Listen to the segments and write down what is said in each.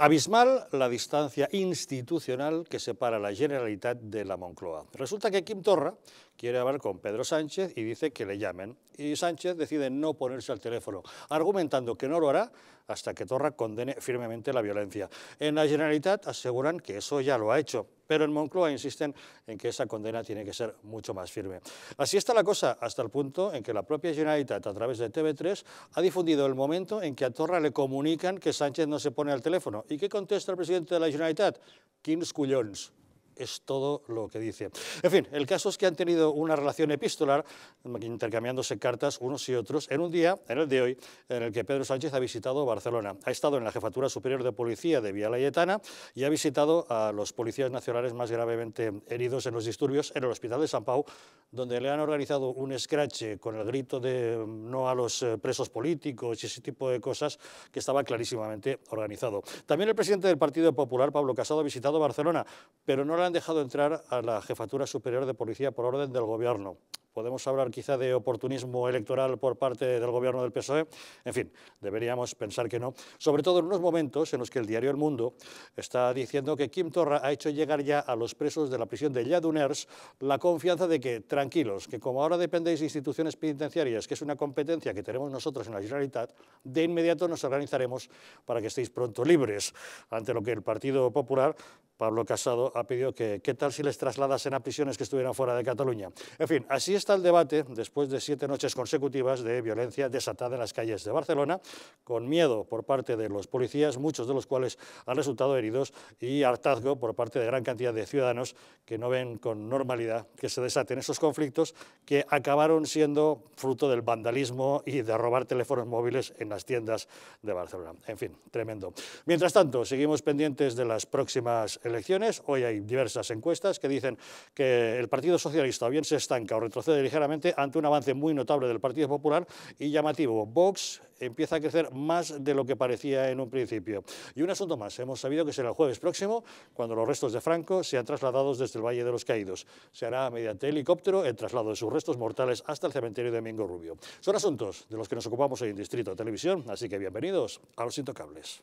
Abismal la distancia institucional que separa la Generalitat de la Moncloa. Resulta que Quim Torra quiere hablar con Pedro Sánchez y dice que le llamen. Y Sánchez decide no ponerse al teléfono, argumentando que no lo hará hasta que Torra condene firmemente la violencia. En la Generalitat aseguran que eso ya lo ha hecho, pero en Moncloa insisten en que esa condena tiene que ser mucho más firme. Así está la cosa, hasta el punto en que la propia Generalitat, a través de TV3, ha difundido el momento en que a Torra le comunican que Sánchez no se pone al teléfono. ¿Y qué contesta el presidente de la Generalitat? Quins collons es todo lo que dice. En fin, el caso es que han tenido una relación epistolar, intercambiándose cartas unos y otros, en un día, en el de hoy, en el que Pedro Sánchez ha visitado Barcelona. Ha estado en la Jefatura Superior de Policía de Vía Layetana y ha visitado a los policías nacionales más gravemente heridos en los disturbios en el Hospital de San Pau, donde le han organizado un escrache con el grito de mm, no a los eh, presos políticos y ese tipo de cosas que estaba clarísimamente organizado. También el presidente del Partido Popular, Pablo Casado, ha visitado Barcelona, pero no la han dejado entrar a la Jefatura Superior de Policía por orden del Gobierno, podemos hablar quizá de oportunismo electoral por parte del gobierno del PSOE, en fin, deberíamos pensar que no, sobre todo en unos momentos en los que el diario El Mundo está diciendo que Kim Torra ha hecho llegar ya a los presos de la prisión de Lladuners la confianza de que, tranquilos, que como ahora dependéis de instituciones penitenciarias, que es una competencia que tenemos nosotros en la Generalitat, de inmediato nos organizaremos para que estéis pronto libres, ante lo que el Partido Popular Pablo Casado ha pedido que, ¿qué tal si les trasladasen a prisiones que estuvieran fuera de Cataluña? En fin, así está el debate después de siete noches consecutivas de violencia desatada en las calles de Barcelona, con miedo por parte de los policías, muchos de los cuales han resultado heridos, y hartazgo por parte de gran cantidad de ciudadanos que no ven con normalidad que se desaten esos conflictos que acabaron siendo fruto del vandalismo y de robar teléfonos móviles en las tiendas de Barcelona. En fin, tremendo. Mientras tanto, seguimos pendientes de las próximas elecciones. Hoy hay diversas encuestas que dicen que el Partido Socialista bien se estanca o retrocede ligeramente ante un avance muy notable del Partido Popular y llamativo. Vox empieza a crecer más de lo que parecía en un principio. Y un asunto más, hemos sabido que será el jueves próximo cuando los restos de Franco sean trasladados desde el Valle de los Caídos. Se hará mediante helicóptero el traslado de sus restos mortales hasta el cementerio de Domingo Rubio. Son asuntos de los que nos ocupamos hoy en Distrito de Televisión, así que bienvenidos a Los Intocables.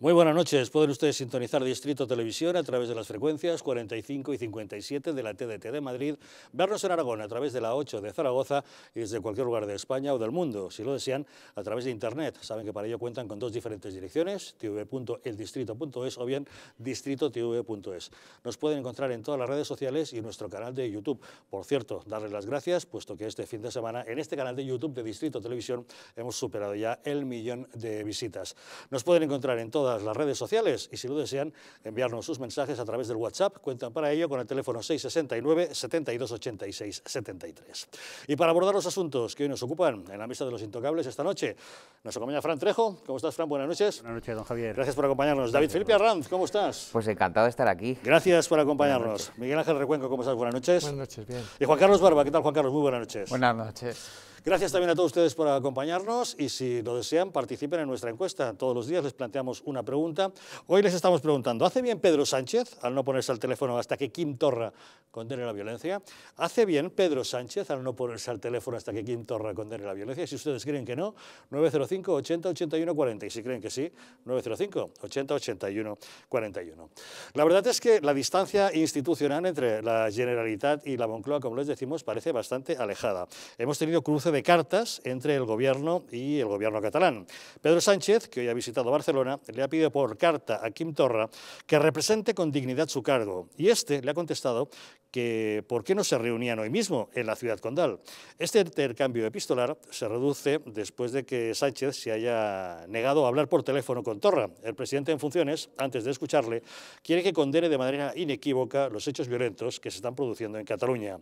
Muy buenas noches. Pueden ustedes sintonizar Distrito Televisión a través de las frecuencias 45 y 57 de la TDT de Madrid, vernos en Aragón a través de la 8 de Zaragoza y desde cualquier lugar de España o del mundo, si lo desean, a través de Internet. Saben que para ello cuentan con dos diferentes direcciones, tv.eldistrito.es o bien distritotv.es. Nos pueden encontrar en todas las redes sociales y en nuestro canal de YouTube. Por cierto, darles las gracias, puesto que este fin de semana en este canal de YouTube de Distrito Televisión hemos superado ya el millón de visitas. Nos pueden encontrar en todas las redes sociales y si lo desean enviarnos sus mensajes a través del WhatsApp. Cuentan para ello con el teléfono 669 7286 73. Y para abordar los asuntos que hoy nos ocupan en la mesa de los intocables esta noche, nos acompaña Fran Trejo. ¿Cómo estás, Fran? Buenas noches. Buenas noches, don Javier. Gracias por acompañarnos. David Felipe Arranz, ¿cómo estás? Pues encantado de estar aquí. Gracias por acompañarnos. Miguel Ángel Recuenco, ¿cómo estás? Buenas noches. Buenas noches, bien. Y Juan Carlos Barba, ¿qué tal, Juan Carlos? Muy buenas noches. Buenas noches. Gracias también a todos ustedes por acompañarnos y si lo desean participen en nuestra encuesta. Todos los días les planteamos una pregunta. Hoy les estamos preguntando, ¿hace bien Pedro Sánchez, al no ponerse al teléfono hasta que Kim Torra condene la violencia? ¿Hace bien Pedro Sánchez al no ponerse al teléfono hasta que Kim Torra condene la violencia? Si ustedes creen que no, 905 80 81 40. Y si creen que sí, 905 80 81 41. La verdad es que la distancia institucional entre la Generalitat y la Moncloa, como les decimos, parece bastante alejada. Hemos tenido cruce de cartas entre el gobierno y el gobierno catalán. Pedro Sánchez, que hoy ha visitado Barcelona, le ha pide por carta a Kim Torra que represente con dignidad su cargo y este le ha contestado que por qué no se reunían hoy mismo en la ciudad condal. Este intercambio epistolar se reduce después de que Sánchez se haya negado a hablar por teléfono con Torra. El presidente en funciones, antes de escucharle, quiere que condene de manera inequívoca los hechos violentos que se están produciendo en Cataluña.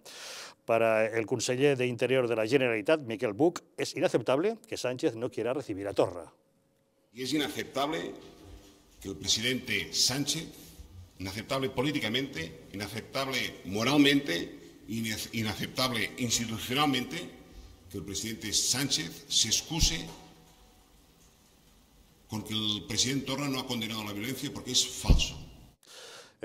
Para el conseller de Interior de la Generalitat, Miquel Buch, es inaceptable que Sánchez no quiera recibir a Torra. Y es inaceptable que el presidente Sánchez, inaceptable políticamente, inaceptable moralmente, inaceptable institucionalmente, que el presidente Sánchez se excuse con que el presidente Torra no ha condenado la violencia porque es falso.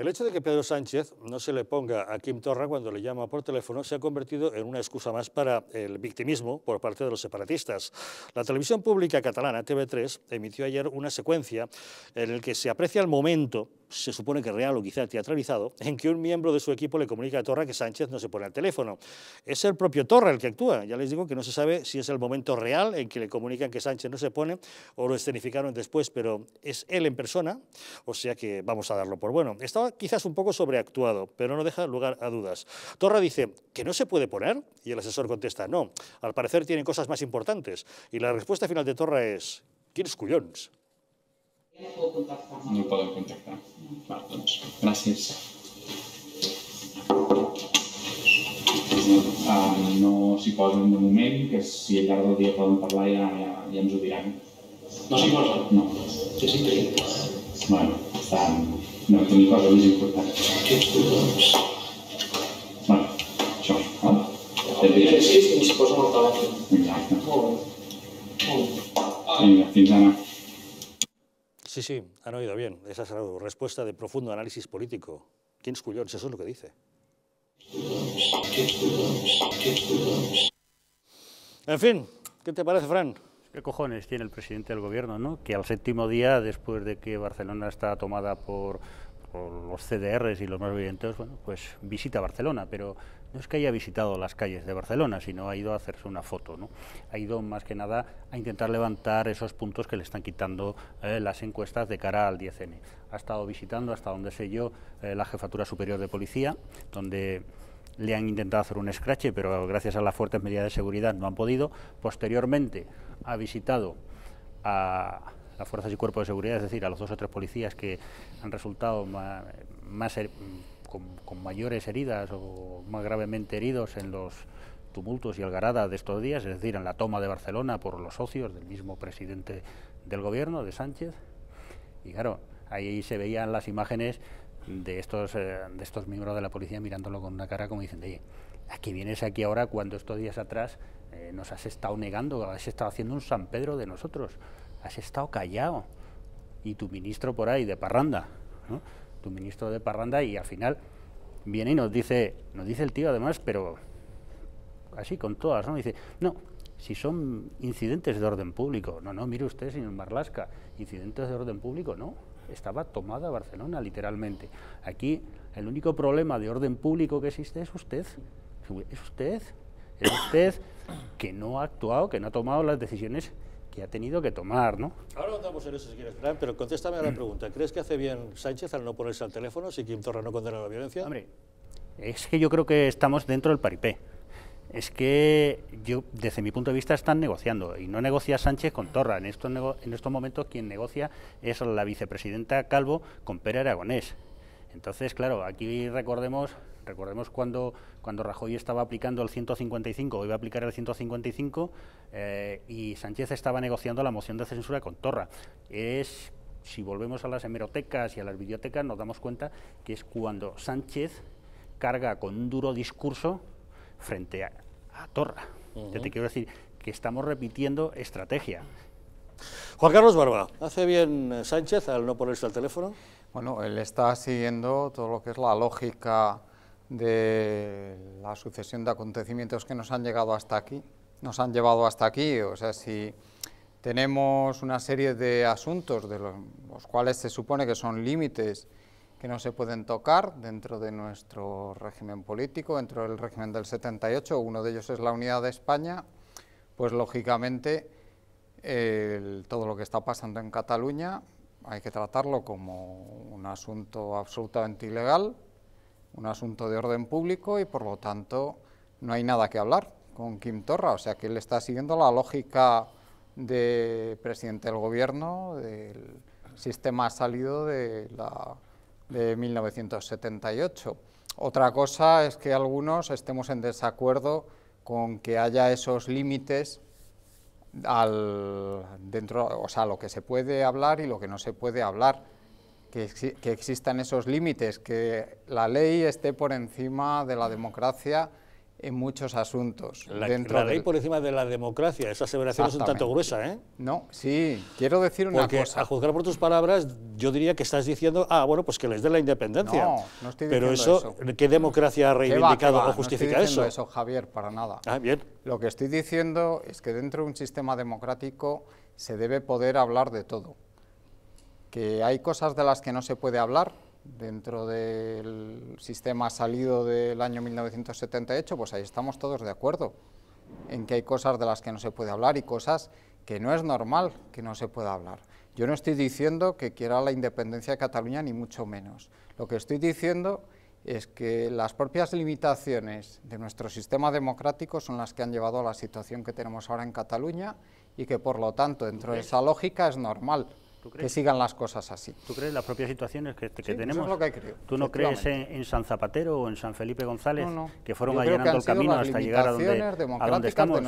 El hecho de que Pedro Sánchez no se le ponga a Kim Torra cuando le llama por teléfono se ha convertido en una excusa más para el victimismo por parte de los separatistas. La televisión pública catalana, TV3, emitió ayer una secuencia en la que se aprecia el momento se supone que real o quizá teatralizado, en que un miembro de su equipo le comunica a Torra que Sánchez no se pone al teléfono. Es el propio Torra el que actúa. Ya les digo que no se sabe si es el momento real en que le comunican que Sánchez no se pone o lo escenificaron después, pero es él en persona, o sea que vamos a darlo por bueno. Estaba quizás un poco sobreactuado, pero no deja lugar a dudas. Torra dice que no se puede poner y el asesor contesta no. Al parecer tienen cosas más importantes. Y la respuesta final de Torra es, ¿quién es Ja no podeu contactar. No podeu contactar. Va, doncs, gràcies. Uh, no s'hi posen de moment, que si al llarg del dia poden parlar ja, ja, ja ens ho diran. No s'hi posen? No. Sí, sí, que Bueno, estan... No, tenim coses més importants. Què collons? Bueno, això, no? Sí, sí, sí, s'hi posen al telèfon. Exacte. Molt bé. Molt bé. Vinga, fins ara. Sí, sí, han oído bien. Esa es la respuesta de profundo análisis político. ¿Quién es Cullón? Eso es lo que dice. En fin, ¿qué te parece, Fran? ¿Qué cojones tiene el presidente del gobierno, no? Que al séptimo día, después de que Barcelona está tomada por, por los CDRs y los más violentos, bueno, pues visita Barcelona, pero no es que haya visitado las calles de Barcelona, sino ha ido a hacerse una foto, ¿no? Ha ido más que nada a intentar levantar esos puntos que le están quitando eh, las encuestas de cara al 10N. Ha estado visitando, hasta donde sé yo, eh, la Jefatura Superior de Policía, donde le han intentado hacer un scratch, pero gracias a las fuertes medidas de seguridad no han podido. Posteriormente ha visitado a las fuerzas y cuerpos de seguridad, es decir, a los dos o tres policías que han resultado más er-, con, mayores heridas o más gravemente heridos en los tumultos y algaradas de estos días, es decir, en la toma de Barcelona por los socios del mismo presidente del gobierno, de Sánchez. Y claro, ahí se veían las imágenes de estos, eh, de estos miembros de la policía mirándolo con una cara como dicen, oye, aquí vienes aquí ahora cuando estos días atrás eh, nos has estado negando, has estado haciendo un San Pedro de nosotros, has estado callado y tu ministro por ahí de parranda tu ministro de parranda y al final viene y nos dice, nos dice el tío además, pero así con todas, ¿no? Dice, no, si son incidentes de orden público, no, no, mire usted, señor Marlasca, incidentes de orden público, no, estaba tomada Barcelona literalmente. Aquí el único problema de orden público que existe es usted, es usted, es usted que no ha actuado, que no ha tomado las decisiones que ha tenido que tomar, ¿no? Ahora andamos en eso si quieres, pero contéstame a la mm. pregunta. ¿Crees que hace bien Sánchez al no ponerse al teléfono si Quim Torra no condena la violencia? Hombre, es que yo creo que estamos dentro del paripé. Es que yo, desde mi punto de vista, están negociando y no negocia Sánchez con Torra. En estos, en estos momentos quien negocia es la vicepresidenta Calvo con Pere Aragonés. Entonces, claro, aquí recordemos, recordemos cuando, cuando Rajoy estaba aplicando el 155, iba a aplicar el 155, eh, y Sánchez estaba negociando la moción de censura con Torra. Es, si volvemos a las hemerotecas y a las bibliotecas, nos damos cuenta que es cuando Sánchez carga con un duro discurso frente a, Torra. te quiero decir que estamos repitiendo estrategia. Juan Carlos Barba, ¿hace bien eh, Sánchez al no ponerse al teléfono? Bueno, él está siguiendo todo lo que es la lógica de la sucesión de acontecimientos que nos han llegado hasta aquí, nos han llevado hasta aquí, o sea, si tenemos una serie de asuntos de los, cuales se supone que son límites que no se pueden tocar dentro de nuestro régimen político, dentro del régimen del 78, uno de ellos es la unidad de España, pues lógicamente todo lo que está pasando en Cataluña hay que tratarlo como un asunto absolutamente ilegal, un asunto de orden público y por lo tanto no hay nada que hablar con Kim Torra, o sea que él está siguiendo la lógica de presidente del gobierno, del sistema salido de, la, de 1978. Otra cosa es que algunos estemos en desacuerdo con que haya esos límites al, dentro, o sea, lo que se puede hablar y lo que no se puede hablar, que, que existan esos límites, que la ley esté por encima de la democracia en muchos asuntos. La, ley por encima de la democracia, esa aseveración es un tanto gruesa, ¿eh? No, sí, quiero decir una Porque cosa. a juzgar por tus palabras, yo diría que estás diciendo, ah, bueno, pues que les dé la independencia. No, no estoy diciendo Pero eso, ¿qué democracia ha reivindicado o justifica no estoy diciendo eso? eso, Javier, para nada. Ah, bien. Lo que estoy diciendo es que dentro de un sistema democrático se debe poder hablar de todo. Que hay cosas de las que no se puede hablar, dentro del sistema salido del año 1978, pues ahí estamos todos de acuerdo en que hay cosas de las que no se puede hablar y cosas que no es normal que no se pueda hablar. Yo no estoy diciendo que quiera la independencia de Cataluña, ni mucho menos. Lo que estoy diciendo es que las propias limitaciones de nuestro sistema democrático son las que han llevado a la situación que tenemos ahora en Cataluña y que, por lo tanto, dentro de esa lógica es normal que sigan las cosas así. ¿Tú crees las propias situaciones que, tenemos? ¿Tú no crees en, San Zapatero o en San Felipe González, que fueron allanando el camino hasta llegar a donde, estamos,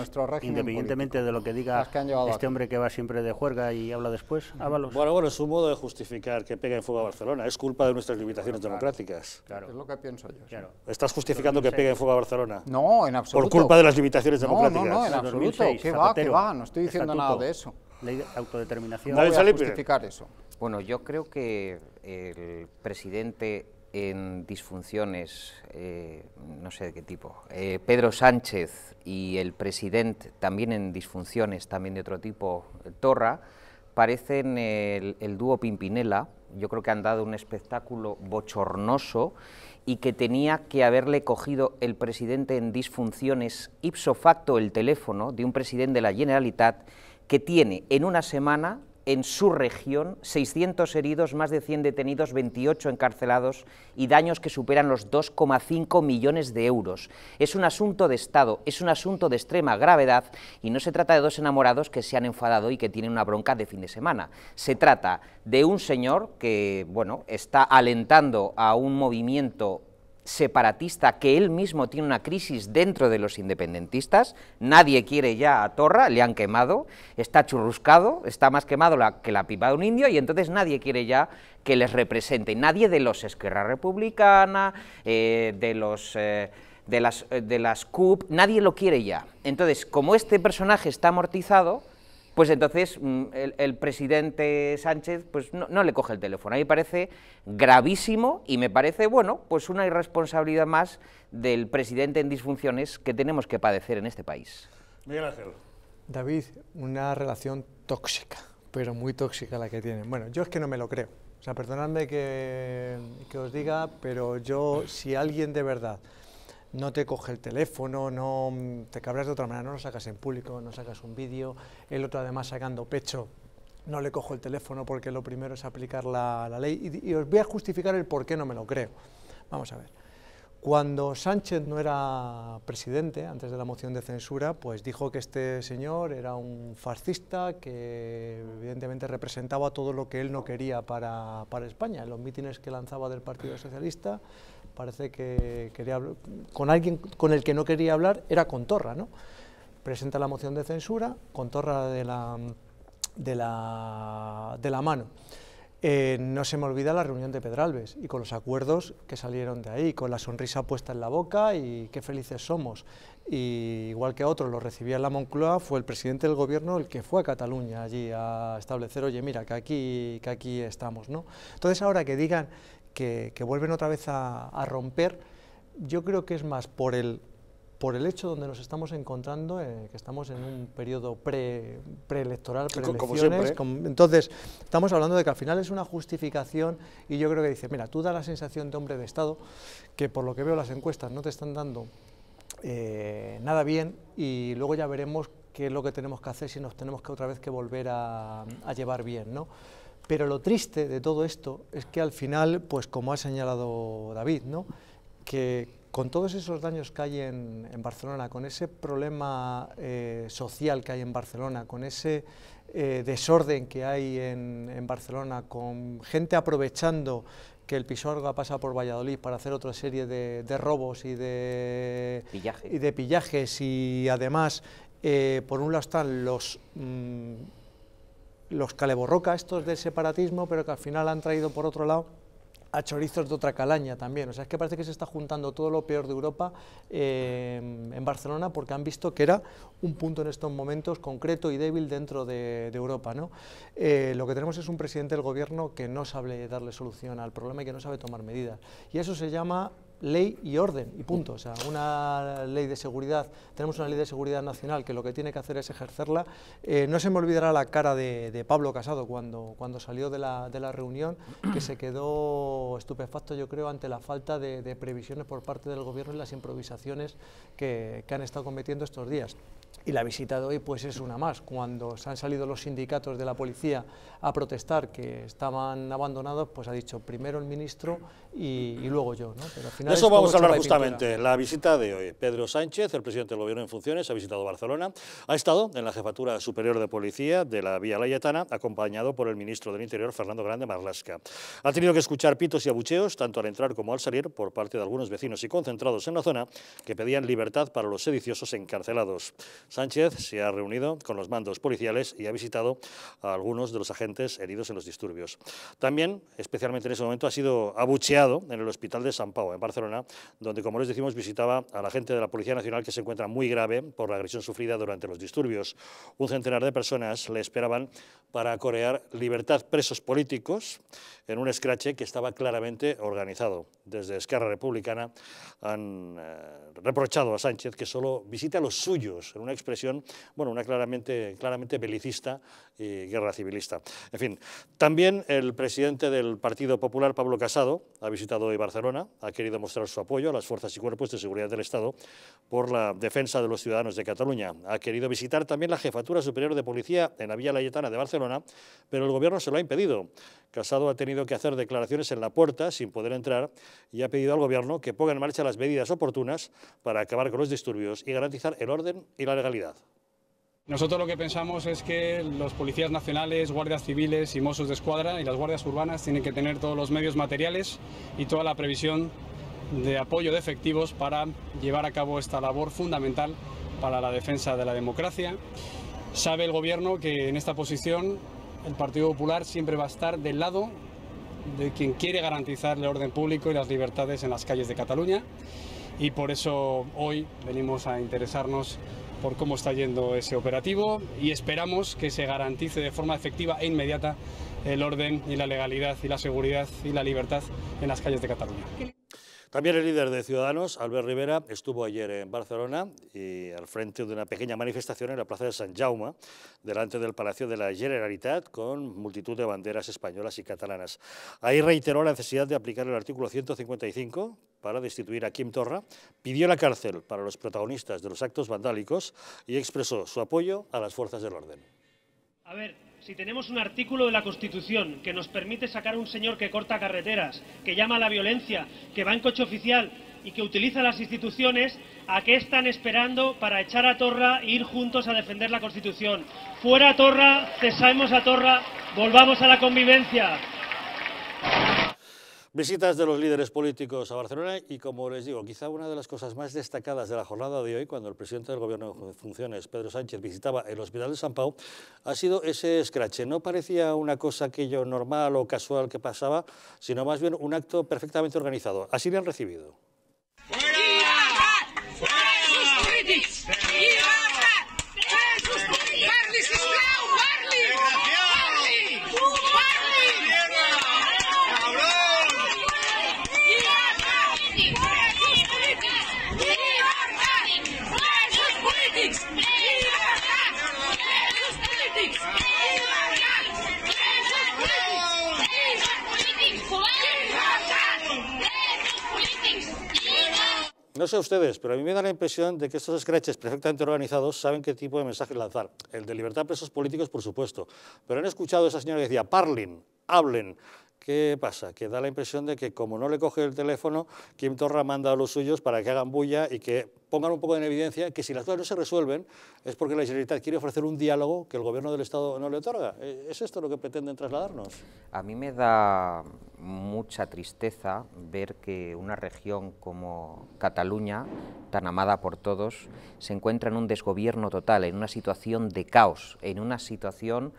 independientemente de lo que diga este hombre que va siempre de juerga y habla después, Bueno, bueno, es un modo de justificar que pegue en fuego a Barcelona, es culpa de nuestras limitaciones democráticas. Es lo que pienso yo. ¿Estás justificando que pegue en fuego a Barcelona? No, en absoluto. Por culpa de las limitaciones democráticas. No, no, en absoluto. ¿Qué va, qué va? No estoy diciendo nada de eso ley de autodeterminación. voy justificar eso? Bueno, yo creo que el presidente en disfunciones, eh, no sé de qué tipo, eh, Pedro Sánchez y el presidente también en disfunciones, también de otro tipo, Torra, parecen el, el dúo Pimpinela, yo creo que han dado un espectáculo bochornoso y que tenía que haberle cogido el presidente en disfunciones ipso facto el teléfono de un presidente de la Generalitat que tiene en una semana en su región 600 heridos, más de 100 detenidos, 28 encarcelados y daños que superan los 2,5 millones de euros. Es un asunto de Estado, es un asunto de extrema gravedad y no se trata de dos enamorados que se han enfadado y que tienen una bronca de fin de semana. Se trata de un señor que bueno, está alentando a un movimiento separatista que él mismo tiene una crisis dentro de los independentistas, nadie quiere ya a Torra, le han quemado, está churruscado, está más quemado que la pipa de un indio y entonces nadie quiere ya que les represente, nadie de los Esquerra Republicana, eh, de los... Eh, de las, eh, de las CUP, nadie lo quiere ya. Entonces, como este personaje está amortizado, pues entonces mm, el, presidente Sánchez pues no, le coge el teléfono. A mí me parece gravísimo y me parece, bueno, pues una irresponsabilidad más del presidente en disfunciones que tenemos que padecer en este país. Miguel Ángel. David, una relación tóxica, pero muy tóxica la que tienen. Bueno, yo es que no me lo creo. O sea, perdonadme que, que os diga, pero yo, si alguien de verdad no te coge el teléfono, no mm, te cabras de otra manera, no lo sacas en público, no sacas un vídeo, el otro además sacando pecho, no le cojo el teléfono porque lo primero es aplicar la, ley y, os voy a justificar el por qué no me lo creo. Vamos a ver. Cuando Sánchez no era presidente, antes de la moción de censura, pues dijo que este señor era un fascista que evidentemente representaba todo lo que él no quería para, para España, en los mítines que lanzaba del Partido Socialista, parece que quería con alguien con el que no quería hablar era Contorra, ¿no? Presenta la moción de censura, Contorra de la, de la, de la mano. Eh, no se me olvida la reunión de Pedralbes y con los acuerdos que salieron de ahí, con la sonrisa puesta en la boca y qué felices somos. Y igual que otros, lo recibía en la Moncloa, fue el presidente del gobierno el que fue a Cataluña allí a establecer, oye, mira, que aquí, que aquí estamos. ¿no? Entonces ahora que digan que, vuelven otra vez a, romper, yo creo que es más por el, por el hecho donde nos estamos encontrando, eh, que estamos en un periodo pre, preelectoral, preelecciones. ¿eh? entonces, estamos hablando de que al final es una justificación y yo creo que dice, mira, tú da la sensación de hombre de Estado, que por lo que veo las encuestas no te están dando eh, nada bien y luego ya veremos qué es lo que tenemos que hacer si nos tenemos que otra vez que volver a, a llevar bien, ¿no? Pero lo triste de todo esto es que al final, pues como ha señalado David, ¿no? que con todos esos daños que hay en, Barcelona, con ese problema eh, social que hay en Barcelona, con ese eh, desorden que hay en, Barcelona, con gente aprovechando que el ha pasado por Valladolid para hacer otra serie de, robos y de, pillajes y además, eh, por un lado están los... Mm, los caleborroca estos del separatismo, pero que al final han traído por otro lado a chorizos de otra calaña también. O sea, es que parece que se está juntando todo lo peor de Europa eh, en Barcelona porque han visto que era un punto en estos momentos concreto y débil dentro de, Europa. ¿no? Eh, lo que tenemos es un presidente del gobierno que no sabe darle solución al problema y que no sabe tomar medidas. Y eso se llama ley y orden y punto. O sea, una ley de seguridad, tenemos una ley de seguridad nacional que lo que tiene que hacer es ejercerla. Eh, no se me olvidará la cara de, Pablo Casado cuando, cuando salió de la, de la, reunión, que se quedó estupefacto, yo creo, ante la falta de, previsiones por parte del gobierno y las improvisaciones que, que han estado cometiendo estos días. Y la visita de hoy pues es una más, cuando se han salido los sindicatos de la policía a protestar que estaban abandonados, pues ha dicho primero el ministro y, luego yo. Pero al final de eso vamos a hablar justamente. La visita de hoy. Pedro Sánchez, el presidente del Gobierno en funciones, ha visitado Barcelona. Ha estado en la Jefatura Superior de Policía de la Vía Layetana, acompañado por el ministro del Interior, Fernando Grande Marlasca. Ha tenido que escuchar pitos y abucheos, tanto al entrar como al salir, por parte de algunos vecinos y concentrados en la zona que pedían libertad para los sediciosos encarcelados. Sánchez se ha reunido con los mandos policiales y ha visitado a algunos de los agentes heridos en los disturbios. También, especialmente en ese momento, ha sido abucheado en el Hospital de San Pau, en Barcelona, donde, como les decimos, visitaba a la gente de la Policía Nacional que se encuentra muy grave por la agresión sufrida durante los disturbios. Un centenar de personas le esperaban para corear libertad presos políticos en un escrache que estaba claramente organizado. Desde Esquerra Republicana han eh, reprochado a Sánchez que solo visita a los suyos, en una expresión, bueno, una claramente, claramente belicista y guerra civilista. En fin, también el presidente del Partido Popular, Pablo Casado, ha visitado hoy Barcelona, ha querido mostrar su apoyo a las fuerzas y cuerpos de seguridad del Estado por la defensa de los ciudadanos de Cataluña. Ha querido visitar también la Jefatura Superior de Policía en la Vía Layetana de Barcelona, pero el gobierno se lo ha impedido. Casado ha tenido que hacer declaraciones en la puerta sin poder entrar y ha pedido al gobierno que ponga en marcha las medidas oportunas para acabar con los disturbios y garantizar el orden y la legalidad. Nosotros lo que pensamos es que los policías nacionales, guardias civiles y mozos de escuadra y las guardias urbanas tienen que tener todos los medios materiales y toda la previsión de apoyo de efectivos para llevar a cabo esta labor fundamental para la defensa de la democracia. Sabe el Gobierno que en esta posición el Partido Popular siempre va a estar del lado de quien quiere garantizar el orden público y las libertades en las calles de Cataluña y por eso hoy venimos a interesarnos por cómo está yendo ese operativo y esperamos que se garantice de forma efectiva e inmediata el orden y la legalidad y la seguridad y la libertad en las calles de Cataluña. También el líder de Ciudadanos, Albert Rivera, estuvo ayer en Barcelona y al frente de una pequeña manifestación en la plaza de San Jaume, delante del Palacio de la Generalitat, con multitud de banderas españolas y catalanas. Ahí reiteró la necesidad de aplicar el artículo 155 para destituir a Kim Torra, pidió la cárcel para los protagonistas de los actos vandálicos y expresó su apoyo a las fuerzas del orden. A ver, si tenemos un artículo de la Constitución que nos permite sacar a un señor que corta carreteras, que llama a la violencia, que va en coche oficial y que utiliza las instituciones, ¿a qué están esperando para echar a Torra e ir juntos a defender la Constitución? Fuera a Torra, cesamos a Torra, volvamos a la convivencia. Visitas de los líderes políticos a Barcelona y, como les digo, quizá una de las cosas más destacadas de la jornada de hoy, cuando el presidente del Gobierno de funciones, Pedro Sánchez, visitaba el Hospital de San Pau, ha sido ese escrache. No parecía una cosa aquello normal o casual que pasaba, sino más bien un acto perfectamente organizado. Así le han recibido. No sé ustedes, pero a mí me da la impresión de que estos scratches perfectamente organizados saben qué tipo de mensaje lanzar. El de libertad presos políticos, por supuesto. Pero han escuchado a esa señora que decía, Parlin, hablen. ¿Qué pasa? Que da la impresión de que como no le coge el teléfono, Kim Torra manda a los suyos para que hagan bulla y que pongan un poco en evidencia que si las cosas no se resuelven es porque la Generalitat quiere ofrecer un diálogo que el gobierno del Estado no le otorga. ¿E-, ¿Es esto lo que pretenden trasladarnos? A mí me da mucha tristeza ver que una región como Cataluña, tan amada por todos, se encuentra en un desgobierno total, en una situación de caos, en una situación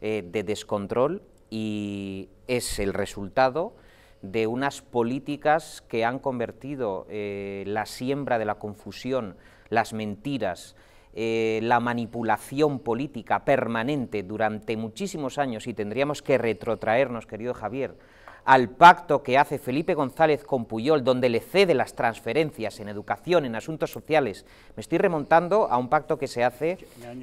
eh, de descontrol y es el resultado de unas políticas que han convertido eh, la siembra de la confusión, las mentiras, eh, la manipulación política permanente durante muchísimos años y tendríamos que retrotraernos, querido Javier, al pacto que hace Felipe González con Puyol, donde le cede las transferencias en educación, en asuntos sociales. Me estoy remontando a un pacto que se hace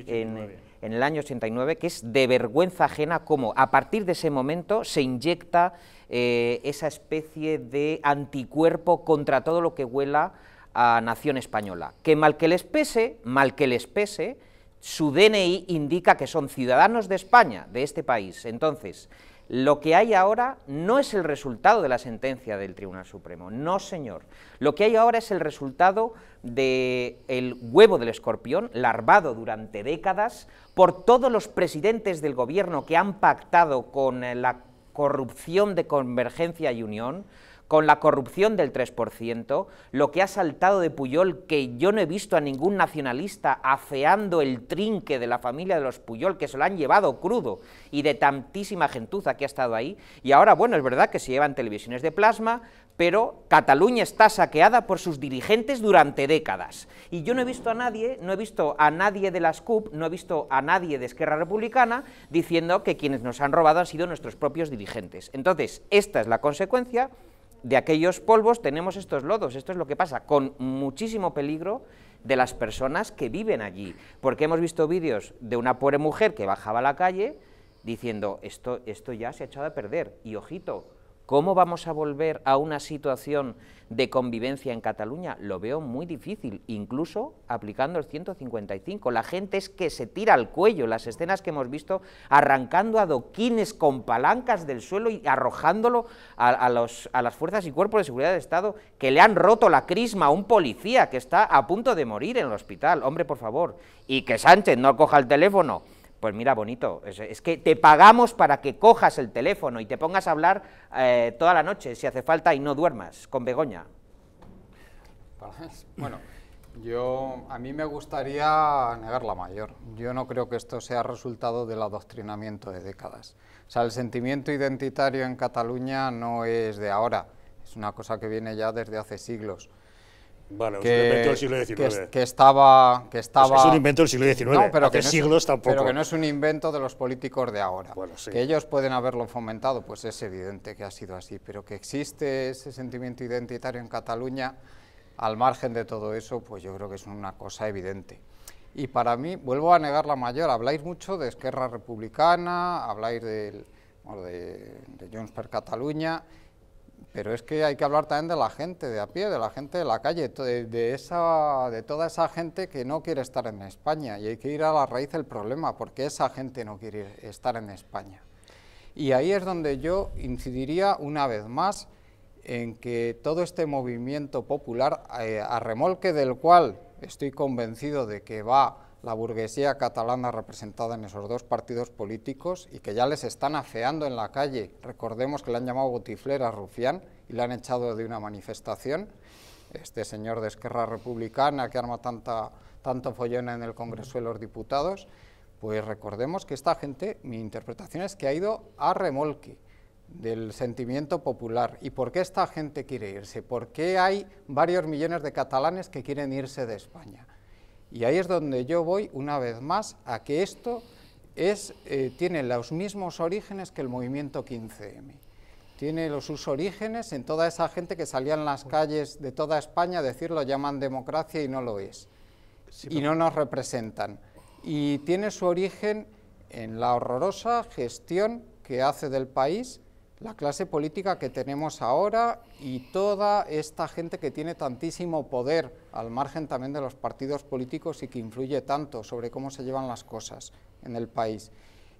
en, el año 89, que es de vergüenza ajena como a partir de ese momento se inyecta eh, esa especie de anticuerpo contra todo lo que huela a nación española. Que mal que les pese, mal que les pese, su DNI indica que son ciudadanos de España, de este país. Entonces, lo que hay ahora no es el resultado de la sentencia del Tribunal Supremo, no señor. Lo que hay ahora es el resultado del huevo del escorpión, larvado durante décadas por todos los presidentes del gobierno que han pactado con eh, la corrupción de Convergencia y Unión, con la corrupción del 3%, lo que ha saltado de Puyol, que yo no he visto a ningún nacionalista afeando el trinque de la familia de los Puyol, que se lo han llevado crudo, y de tantísima gentuza que ha estado ahí. Y ahora, bueno, es verdad que se llevan televisiones de plasma, pero Cataluña está saqueada por sus dirigentes durante décadas. Y yo no he visto a nadie, no he visto a nadie de las CUP, no he visto a nadie de Esquerra Republicana diciendo que quienes nos han robado han sido nuestros propios dirigentes. Entonces, esta es la consecuencia de aquellos polvos tenemos estos lodos. Esto es lo que pasa, con muchísimo peligro de las personas que viven allí. Porque hemos visto vídeos de una pobre mujer que bajaba a la calle diciendo, esto, esto ya se ha echado a perder, y ojito, ¿Cómo vamos a volver a una situación de convivencia en Cataluña? Lo veo muy difícil, incluso aplicando el 155. La gente es que se tira al cuello, las escenas que hemos visto, arrancando adoquines con palancas del suelo y arrojándolo a, las fuerzas y cuerpos de seguridad del Estado que le han roto la crisma a un policía que está a punto de morir en el hospital. Hombre, por favor, y que Sánchez no coja el teléfono pues mira, bonito, es, que te pagamos para que cojas el teléfono y te pongas a hablar eh, toda la noche, si hace falta, y no duermas, con Begoña. Bueno, yo, a mí me gustaría negar la mayor. Yo no creo que esto sea resultado del adoctrinamiento de décadas. O sea, el sentimiento identitario en Cataluña no es de ahora, es una cosa que viene ya desde hace siglos. Vale, que, un invento del siglo XIX. Que, estaba... Que estaba es un invento del siglo XIX, pero que no siglos tampoco. Pero que no es un invento de los políticos de ahora. Que ellos pueden haberlo fomentado, pues es evidente que ha sido así, pero que existe ese sentimiento identitario en Cataluña, al margen de todo eso, pues yo creo que es una cosa evidente. Y para mí, vuelvo a negar la mayor, habláis mucho de Esquerra Republicana, habláis del, de, de per Cataluña pero es que hay que hablar también de la gente de a pie, de la gente de la calle, de, esa, de toda esa gente que no quiere estar en España. Y hay que ir a la raíz del problema, porque esa gente no quiere estar en España. Y ahí es donde yo incidiría una vez más en que todo este movimiento popular, eh, a remolque del cual estoy convencido de que va la burguesía catalana representada en esos dos partidos políticos y que ya les están afeando en la calle. Recordemos que le han llamado botiflera Rufián y le han echado de una manifestación. Este señor de Esquerra Republicana que arma tanta, tanto follón en el Congreso de los Diputados, pues recordemos que esta gente, mi interpretación es que ha ido a remolque del sentimiento popular. ¿Y por qué esta gente quiere irse? ¿Por qué hay varios millones de catalanes que quieren irse de España? Y ahí es donde yo voy una vez más a que esto es, eh, tiene los mismos orígenes que el movimiento 15M. Tiene los, sus orígenes en toda esa gente que salía en las calles de toda España a decir lo llaman democracia y no lo es. y no nos representan. Y tiene su origen en la horrorosa gestión que hace del país la clase política que tenemos ahora y toda esta gente que tiene tantísimo poder al margen también de los partidos políticos y que influye tanto sobre cómo se llevan las cosas en el país.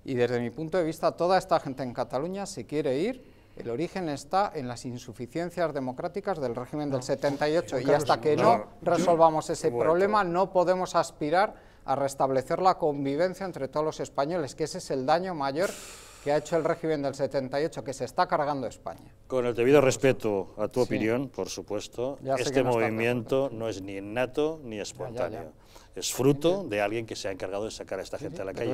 Y desde mi punto de vista, toda esta gente en Cataluña se quiere ir. El origen está en las insuficiencias democráticas del régimen del 78 y hasta que no resolvamos ese problema no podemos aspirar a restablecer la convivencia entre todos los españoles, que ese es el daño mayor que ha hecho el régimen del 78, que se está cargando España. Con el debido respeto a tu opinión, por supuesto, este movimiento no es ni innato ni espontáneo. es fruto de alguien que se ha encargado de sacar a esta gente a la calle.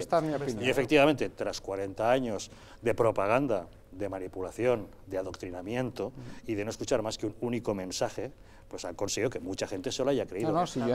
Y efectivamente, tras 40 años de propaganda, de manipulación, de adoctrinamiento y de no escuchar más que un único mensaje, pues han conseguido que mucha gente se lo haya creído. Muchos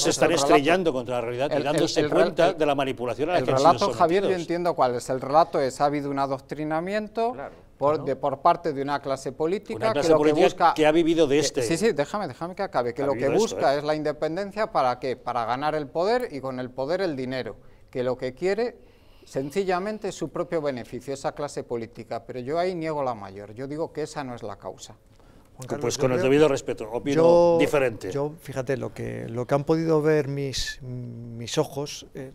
se pues están estrellando contra la realidad y dándose cuenta de la manipulación a el relato, Javier, yo entiendo cuál es. El relato es, ha habido un adoctrinamiento... Por, por, parte de una clase política, que, busca, que ha vivido de este. sí, sí, déjame, déjame que acabe. Que lo que busca ¿eh? es la independencia para qué? Para ganar el poder y con el poder el dinero. Que lo que quiere sencillamente es su propio beneficio, esa clase política. Pero yo ahí niego la mayor. Yo digo que esa no es la causa pues con el debido respeto, opino diferente. Yo, fíjate, lo que, lo que han podido ver mis, mis ojos, eh,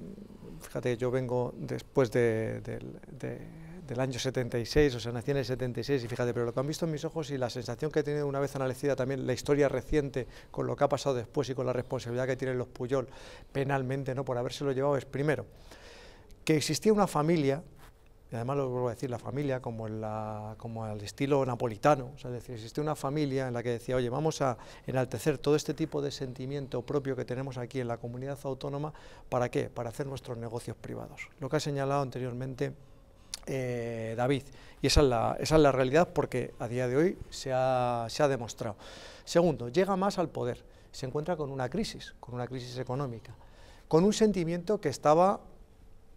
fíjate, yo vengo después de, del año 76, o sea, nací en el 76, y fíjate, pero lo que han visto mis ojos y la sensación que he tenido una vez analecida también la historia reciente con lo que ha pasado después y con la responsabilidad que tienen los Puyol penalmente, ¿no?, por habérselo llevado es primero, que existía una familia además lo vuelvo a decir, la familia como, como el estilo napolitano, es decir, existe una familia en la que decía, oye, vamos a enaltecer todo este tipo de sentimiento propio que tenemos aquí en la comunidad autónoma, ¿para qué? Para hacer nuestros negocios privados. Lo que ha señalado anteriormente eh, David, y esa es, la, realidad porque a día de hoy se ha, demostrado. Segundo, llega más al poder, se encuentra con una crisis, con una crisis económica, con un sentimiento que estaba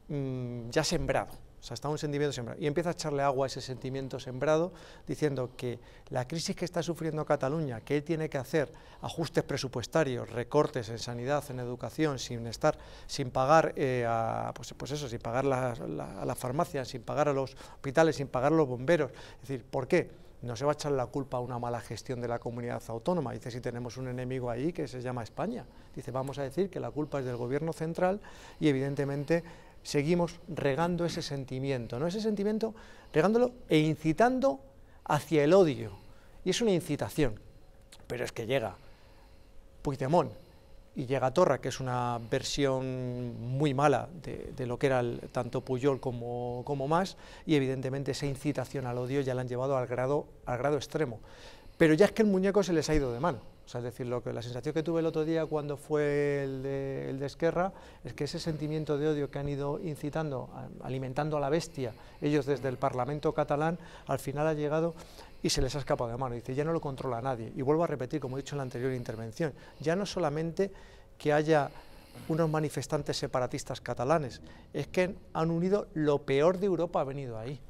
mm, ya sembrado, o sea, está un sentimiento sembrado. Y empieza a echarle agua a ese sentimiento sembrado, diciendo que la crisis que está sufriendo Cataluña, que él tiene que hacer ajustes presupuestarios, recortes en sanidad, en educación, sin estar, sin pagar eh, a, pues, pues, eso, sin pagar a las farmacias, sin pagar a los hospitales, sin pagar a los bomberos. Es decir, ¿por qué? No se va a echar la culpa a una mala gestión de la comunidad autónoma. Dice, si tenemos un enemigo ahí que se llama España. Dice, vamos a decir que la culpa es del gobierno central y evidentemente seguimos regando ese sentimiento, ¿no? Ese sentimiento regándolo e incitando hacia el odio. Y es una incitación. Pero es que llega Puigdemont y llega Torra, que es una versión muy mala de, lo que era tanto Puyol como, como más, y evidentemente esa incitación al odio ya la han llevado al grado, al grado extremo. Pero ya es que el muñeco se les ha ido de mano es decir, lo que, la sensación que tuve el otro día cuando fue el de, el de Esquerra es que ese sentimiento de odio que han ido incitando, alimentando a la bestia, ellos desde el Parlamento catalán, al final ha llegado y se les ha escapado de mano. Dice, ya no lo controla nadie. Y vuelvo a repetir, como he dicho en la anterior intervención, ya no solamente que haya unos manifestantes separatistas catalanes, es que han unido lo peor de Europa ha venido ahí.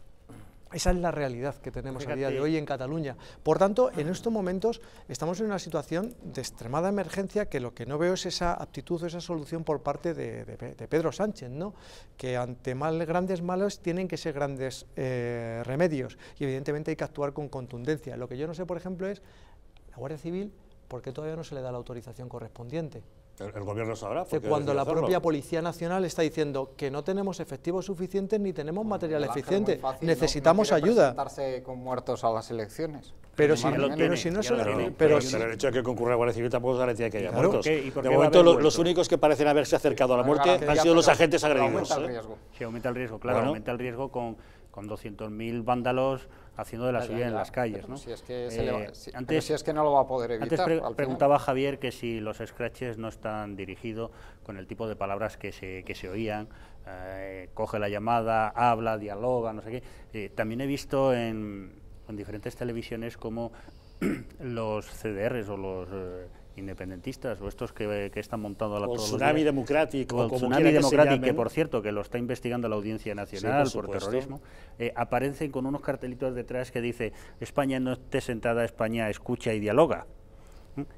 Esa es la realidad que tenemos a día de hoy en Cataluña. Por tanto, en estos momentos estamos en una situación de extremada emergencia que lo que no veo es esa aptitud o esa solución por parte de, Pedro Sánchez, ¿no? que ante grandes malos tienen que ser grandes eh, remedios y evidentemente hay que actuar con contundencia. Lo que yo no sé, por ejemplo, es la Guardia Civil, ¿por qué todavía no se le da la autorización correspondiente? El, gobierno sabrá. cuando la propia Policía Nacional está diciendo que no tenemos efectivos suficientes ni tenemos material eficiente, necesitamos ayuda. no ayuda. con muertos a las elecciones. Pero, si, no pero, el hecho de que concurra a Guardia Civil tampoco garantía que haya muertos. de momento, los únicos que parecen haberse acercado a la muerte han sido los agentes agredidos. Aumenta ¿eh? riesgo. aumenta el riesgo, claro, aumenta el riesgo con, con 200.000 vándalos haciendo de la suya en las calles. ¿no? Si es que eh, antes, si es que no lo va a poder evitar. Antes preguntaba Javier que si los scratches no están dirigidos con el tipo de palabras que se, que se oían, eh, coge la llamada, habla, dialoga, no sé qué. Eh, también he visto en, en diferentes televisiones como los CDRs o los independentistas o estos que, están montando la... O el tsunami democrático. tsunami democrático, que, por cierto, que lo está investigando la Audiencia Nacional por, terrorismo, eh, aparecen con unos cartelitos detrás que dice España no esté sentada, España escucha y dialoga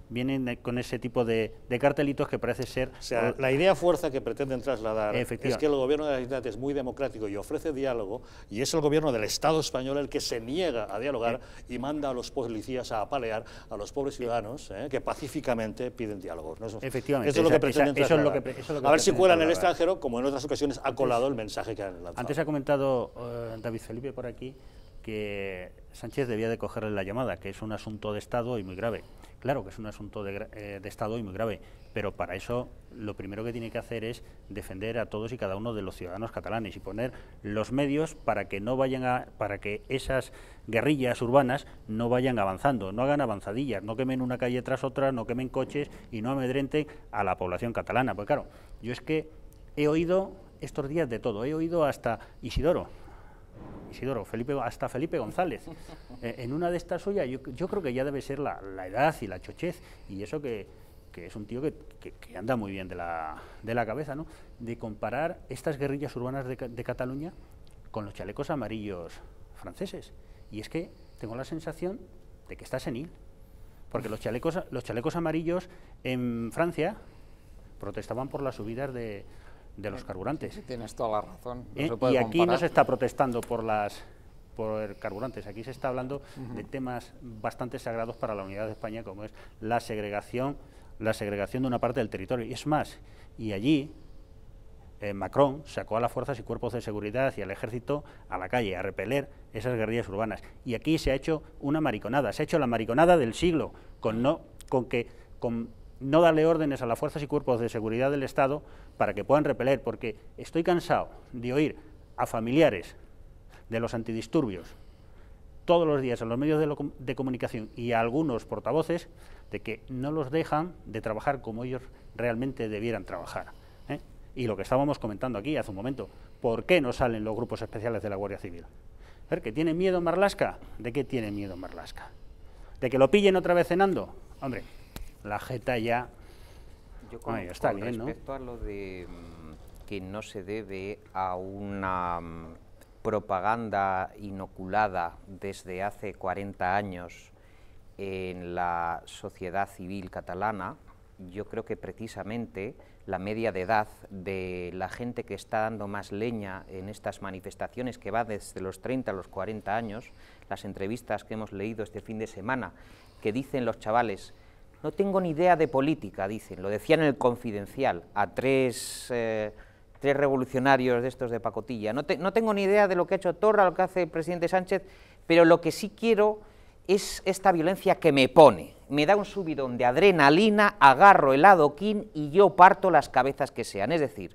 vienen con ese tipo de, cartelitos que parece ser... la idea fuerza que pretenden trasladar es que el gobierno de la ciudad es muy democrático y ofrece diálogo, y es el gobierno del Estado español el que se niega a dialogar y manda a los policías a apalear a los pobres ciudadanos eh, que pacíficamente piden diálogo. Efectivamente. Eso es lo que pretenden a ver si cuelan en el extranjero, como en otras ocasiones ha colado el mensaje que han lanzado. Antes ha comentado eh, David Felipe por aquí que Sánchez debía de cogerle la llamada, que es un asunto de Estado y muy grave. Claro que es un asunto eh, de, Estado y muy grave, pero para eso lo primero que tiene que hacer es defender a todos y cada uno de los ciudadanos catalanes y poner los medios para que no vayan a, para que esas guerrillas urbanas no vayan avanzando, no hagan avanzadillas, no quemen una calle tras otra, no quemen coches y no amedrenten a la población catalana. Pues claro, yo es que he oído estos días de todo, he oído hasta Isidoro, Isidoro, Felipe, hasta Felipe González. Eh, en una de estas suyas, yo, creo que ya debe ser la, edad y la chochez, y eso que, es un tío que, anda muy bien de la, de la, cabeza, ¿no? de comparar estas guerrillas urbanas de, de, Cataluña con los chalecos amarillos franceses. Y es que tengo la sensación de que está senil, porque los chalecos, los chalecos amarillos en Francia protestaban por las subidas de, de los carburantes. Tienes toda la razón. Eh, y aquí no se está protestando por las por carburantes. Aquí se está hablando de temas bastante sagrados para la unidad de España, como es la segregación, la segregación de una parte del territorio. Y es más, y allí eh, Macron sacó a las fuerzas y cuerpos de seguridad y al ejército a la calle a repeler esas guerrillas urbanas. Y aquí se ha hecho una mariconada, se ha hecho la mariconada del siglo, con no, con que con no darle órdenes a las fuerzas y cuerpos de seguridad del Estado para que puedan repeler, porque estoy cansado de oír a familiares de los antidisturbios todos los días en los medios de, comunicación y a algunos portavoces de que no los dejan de trabajar como ellos realmente debieran trabajar. ¿eh? Y lo que estábamos comentando aquí hace un momento, ¿por qué no salen los grupos especiales de la Guardia Civil? ¿Que tiene miedo Marlasca? ¿De qué tiene miedo Marlasca? ¿De que lo pillen otra vez cenando? Hombre, la jeta ya... Yo con, está respecto a lo de mm, que no se debe a una mm, propaganda inoculada desde hace 40 años en la sociedad civil catalana, yo creo que precisamente la media de edad de la gente que está dando más leña en estas manifestaciones, que va desde los 30 a los 40 años, las entrevistas que hemos leído este fin de semana, que dicen los chavales, no tengo ni idea de política, dicen, lo decían en el Confidencial, a eh, tres, revolucionarios de estos de pacotilla. No, tengo ni idea de lo que ha hecho Torra, lo que hace el presidente Sánchez, pero lo que sí quiero es esta violencia que me pone. Me da un subidón de adrenalina, agarro el adoquín y yo parto las cabezas que sean. Es decir,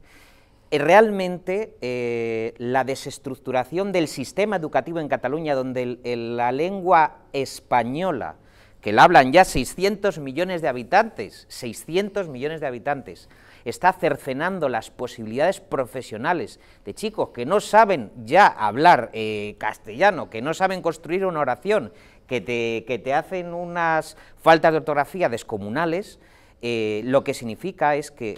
eh, realmente eh, la desestructuración del sistema educativo en Cataluña, donde la lengua española que la hablan ya 600 millones de habitantes, 600 millones de habitantes, está cercenando las posibilidades profesionales de chicos que no saben ya hablar eh, castellano, que no saben construir una oración, que te, que te hacen unas faltas de ortografía descomunales, eh, lo que significa es que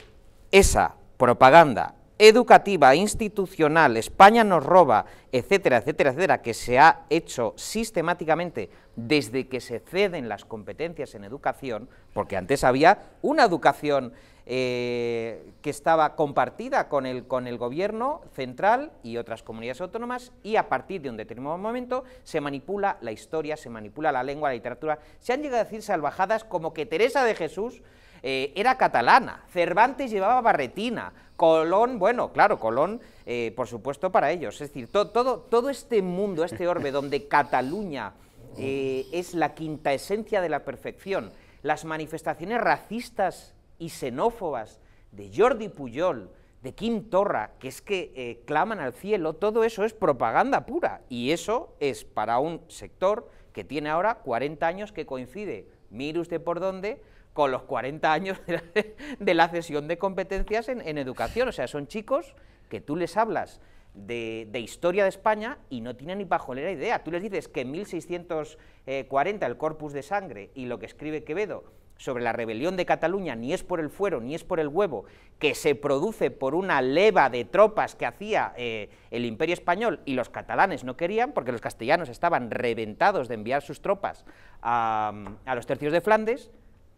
esa propaganda educativa, institucional, España nos roba, etcétera, etcétera, etcétera, que se ha hecho sistemáticamente desde que se ceden las competencias en educación, porque antes había una educación eh, que estaba compartida con el, con el gobierno central y otras comunidades autónomas y a partir de un determinado momento se manipula la historia, se manipula la lengua, la literatura. Se han llegado a decir salvajadas como que Teresa de Jesús eh, era catalana, Cervantes llevaba barretina, Colón, bueno, claro, Colón, eh, por supuesto, para ellos. Es decir, todo, este mundo, este orbe donde Cataluña eh, es la quinta esencia de la perfección, las manifestaciones racistas y xenófobas de Jordi Puyol, de Kim Torra, que es que eh, claman al cielo, todo eso es propaganda pura. Y eso es para un sector que tiene ahora 40 años que coincide, mire usted por dónde, con los 40 años de la, cesión de competencias en, educación. O sea, son chicos que tú les hablas de, historia de España y no tienen ni pajolera idea. Tú les dices que en 1640 el corpus de sangre y lo que escribe Quevedo sobre la rebelión de Cataluña ni es por el fuero ni es por el huevo, que se produce por una leva de tropas que hacía eh, el imperio español y los catalanes no querían, porque los castellanos estaban reventados de enviar sus tropas a los tercios de Flandes,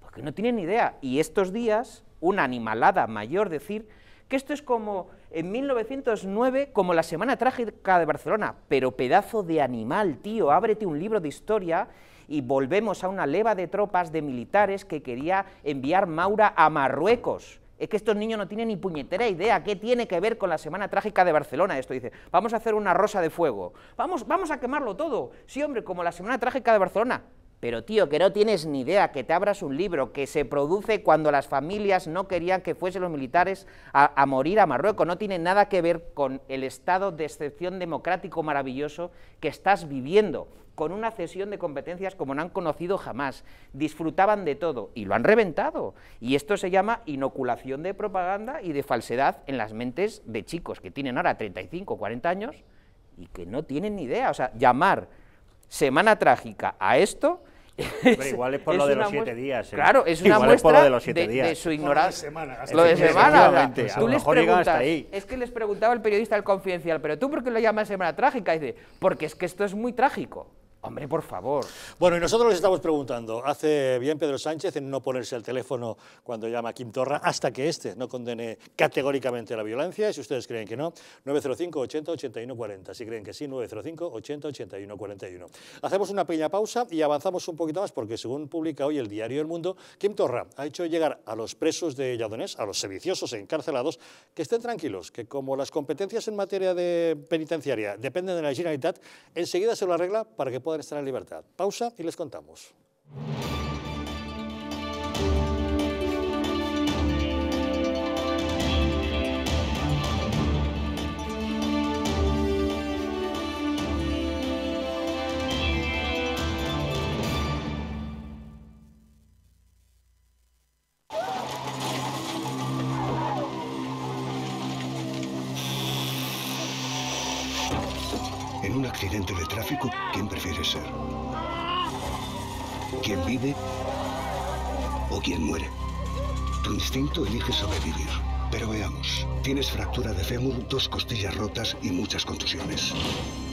porque no tienen idea. Y estos días, una animalada mayor decir que esto es como en 1909, como la Semana Trágica de Barcelona, pero pedazo de animal, tío, ábrete un libro de historia y volvemos a una leva de tropas de militares que quería enviar Maura a Marruecos. Es que estos niños no tienen ni puñetera idea qué tiene que ver con la Semana Trágica de Barcelona. Esto dice, vamos a hacer una rosa de fuego, vamos, vamos a quemarlo todo. Sí, hombre, como la Semana Trágica de Barcelona. Pero tío, que no tienes ni idea, que te abras un libro, que se produce cuando las familias no querían que fuesen los militares a, morir a Marruecos. No tiene nada que ver con el estado de excepción democrático maravilloso que estás viviendo, con una cesión de competencias como no han conocido jamás. Disfrutaban de todo y lo han reventado. Y esto se llama inoculación de propaganda y de falsedad en las mentes de chicos que tienen ahora 35, o 40 años y que no tienen ni idea. O sea, llamar semana trágica a esto... Pero igual es por lo de los siete días. Claro, es una muestra por lo de, los siete días. de, su ignorancia. Lo de semana. Tú les es que les preguntaba el periodista del confidencial, pero tú por qué lo llamas semana trágica? dice, porque es que esto es muy trágico. Hombre, por favor. Bueno, y nosotros les estamos preguntando, ¿hace bien Pedro Sánchez en no ponerse al teléfono cuando llama a Kim Torra hasta que éste no condene categóricamente la violencia? Y Si ustedes creen que no, 905 80 81 40. Si creen que sí, 905 80 81 41. Hacemos una pequeña pausa y avanzamos un poquito más porque según publica hoy el diario El Mundo, Kim Torra ha hecho llegar a los presos de Yadonés, a los sediciosos e encarcelados, que estén tranquilos, que como las competencias en materia de penitenciaria dependen de la Generalitat, enseguida se lo arregla para que poder estar en libertad. Pausa y les contamos. o quien muere. Tu instinto elige sobrevivir. Pero veamos, tienes fractura de fémur, dos costillas rotas y muchas contusiones.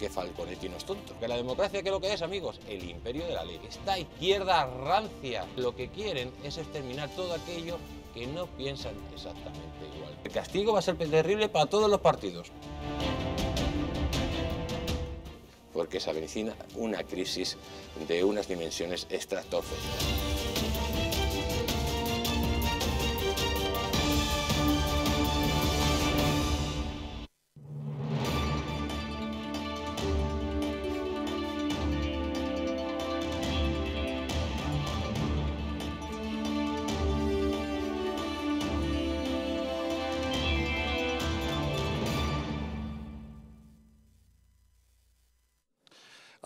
que Falconetti no es tonto. Que la democracia, que lo que es, amigos? El imperio de la ley. Esta izquierda rancia lo que quieren es exterminar todo aquello que no piensan exactamente igual. El castigo va a ser terrible para todos los partidos. Porque se avecina una crisis de unas dimensiones estratosféricas.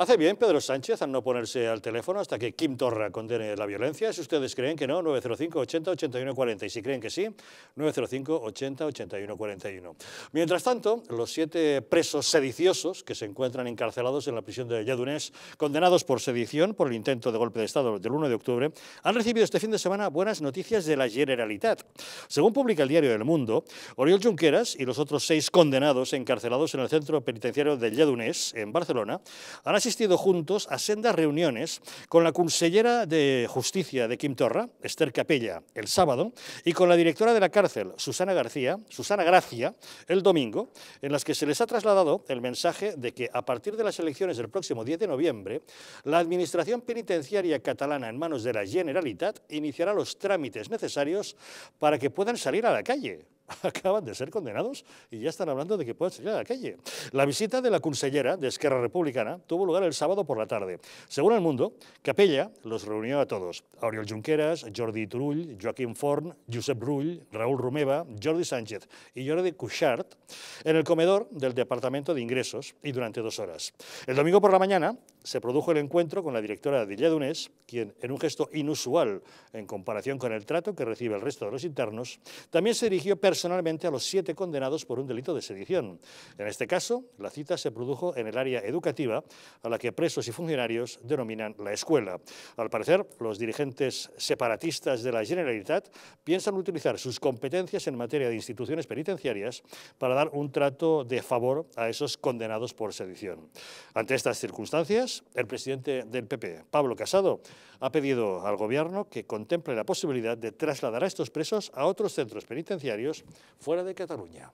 ¿Hace bien Pedro Sánchez al no ponerse al teléfono hasta que Kim Torra condene la violencia? Si ustedes creen que no, 905 80 81 40. Y si creen que sí, 905 80 81 41. Mientras tanto, los siete presos sediciosos que se encuentran encarcelados en la prisión de Yadunés, condenados por sedición por el intento de golpe de Estado del 1 de octubre, han recibido este fin de semana buenas noticias de la Generalitat. Según publica el diario El Mundo, Oriol Junqueras y los otros seis condenados encarcelados en el centro penitenciario de Yadunés en Barcelona, han asistido asistido juntos a sendas reuniones con la consellera de Justicia de Quimtorra, Esther Capella, el sábado, y con la directora de la cárcel, Susana García, Susana Gracia, el domingo, en las que se les ha trasladado el mensaje de que a partir de las elecciones del próximo 10 de noviembre, la Administración Penitenciaria Catalana en manos de la Generalitat iniciará los trámites necesarios para que puedan salir a la calle, acaban de ser condenados y ya están hablando de que puedan salir a la calle. La visita de la consellera de Esquerra Republicana tuvo lugar el sábado por la tarde. Según El Mundo, Capella los reunió a todos. Oriol Junqueras, Jordi Turull, Joaquín Forn, Josep Rull, Raúl Rumeva, Jordi Sánchez y Jordi Cuixart en el comedor del Departamento de Ingresos y durante dos horas. El domingo por la mañana, se produjo el encuentro con la directora de Dunés, quien, en un gesto inusual en comparación con el trato que recibe el resto de los internos, también se dirigió personalmente a los siete condenados por un delito de sedición. En este caso, la cita se produjo en el área educativa, a la que presos y funcionarios denominan la escuela. Al parecer, los dirigentes separatistas de la Generalitat piensan utilizar sus competencias en materia de instituciones penitenciarias para dar un trato de favor a esos condenados por sedición. Ante estas circunstancias, el presidente del PP, Pablo Casado, ha pedido al Gobierno que contemple la posibilidad de trasladar a estos presos a otros centros penitenciarios fuera de Cataluña.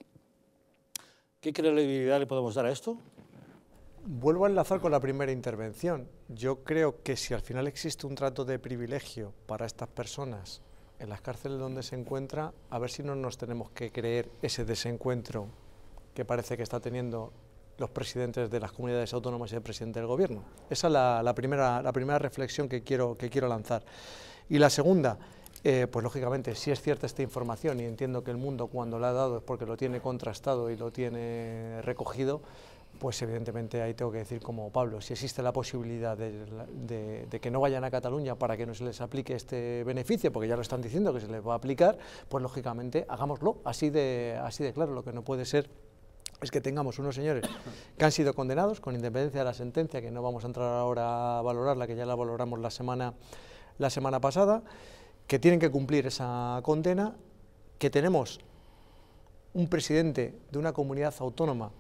¿Qué credibilidad le podemos dar a esto? Vuelvo a enlazar con la primera intervención. Yo creo que si al final existe un trato de privilegio para estas personas en las cárceles donde se encuentra, a ver si no nos tenemos que creer ese desencuentro que parece que está teniendo los presidentes de las comunidades autónomas y el presidente del gobierno. Esa es la, primera, la primera reflexión que quiero, que quiero lanzar. Y la segunda, eh, pues lógicamente, si es cierta esta información y entiendo que el mundo cuando la ha dado es porque lo tiene contrastado y lo tiene recogido, pues evidentemente ahí tengo que decir como Pablo, si existe la posibilidad de, que no vayan a Cataluña para que no se les aplique este beneficio, porque ya lo están diciendo que se les va a aplicar, pues lógicamente hagámoslo, así de, así de claro, lo que no puede ser es que tengamos unos señores que han sido condenados, con independencia de la sentencia, que no vamos a entrar ahora a valorarla, que ya la valoramos la semana, la semana pasada, que tienen que cumplir esa condena, que tenemos un presidente de una comunidad autónoma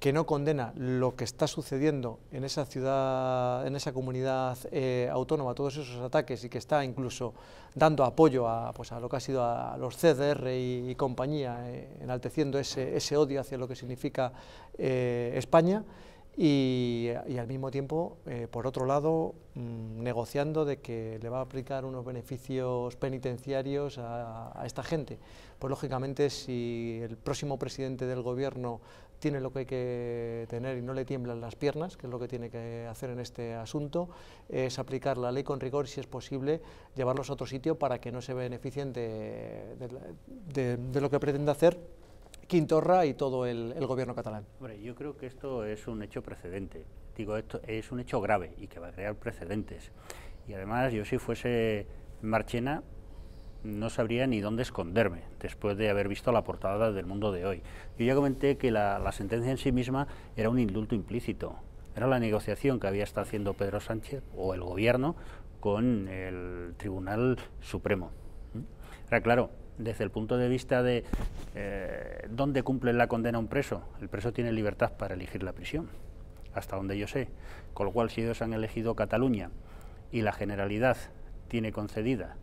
que no condena lo que está sucediendo en esa ciudad, en esa comunidad eh, autónoma, todos esos ataques y que está incluso dando apoyo a, pues, a lo que ha sido a los CDR y, compañía, eh, enalteciendo ese, odio hacia lo que significa eh, España. Y, al mismo tiempo, por otro lado, mm, negociando de que le va a aplicar unos beneficios penitenciarios a, a esta gente. Pues lógicamente, si el próximo presidente del gobierno tiene lo que hay que tener y no le tiemblan las piernas, que es lo que tiene que hacer en este asunto, es aplicar la ley con rigor y, si es posible, llevarlos a otro sitio para que no se beneficien de, de, lo que pretende hacer Quintorra y todo el, el gobierno catalán. Hombre, yo creo que esto es un hecho precedente. Digo, esto es un hecho grave y que va a crear precedentes. Y además, yo si fuese Marchena, no sabría ni dónde esconderme después de haber visto la portada del mundo de hoy. Yo ya comenté que la, sentencia en sí misma era un indulto implícito, era la negociación que había estado haciendo Pedro Sánchez o el gobierno con el Tribunal Supremo. Era claro, desde el punto de vista de eh, dónde cumple la condena un preso, el preso tiene libertad para elegir la prisión, hasta donde yo sé, con lo cual si ellos han elegido Cataluña y la generalidad tiene concedida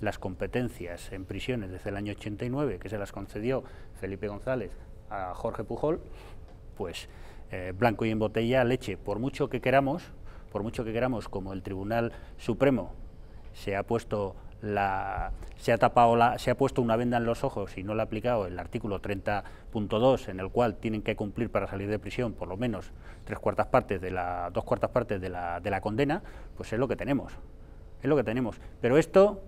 las competencias en prisiones desde el año 89, que se las concedió Felipe González a Jorge Pujol, pues eh, blanco y en botella leche, por mucho que queramos, por mucho que queramos, como el Tribunal Supremo se ha puesto la, se ha tapado la, se ha puesto una venda en los ojos y no la ha aplicado el artículo 30.2 en el cual tienen que cumplir para salir de prisión por lo menos tres cuartas partes de la dos cuartas partes de la, de la condena pues es lo que tenemos es lo que tenemos pero esto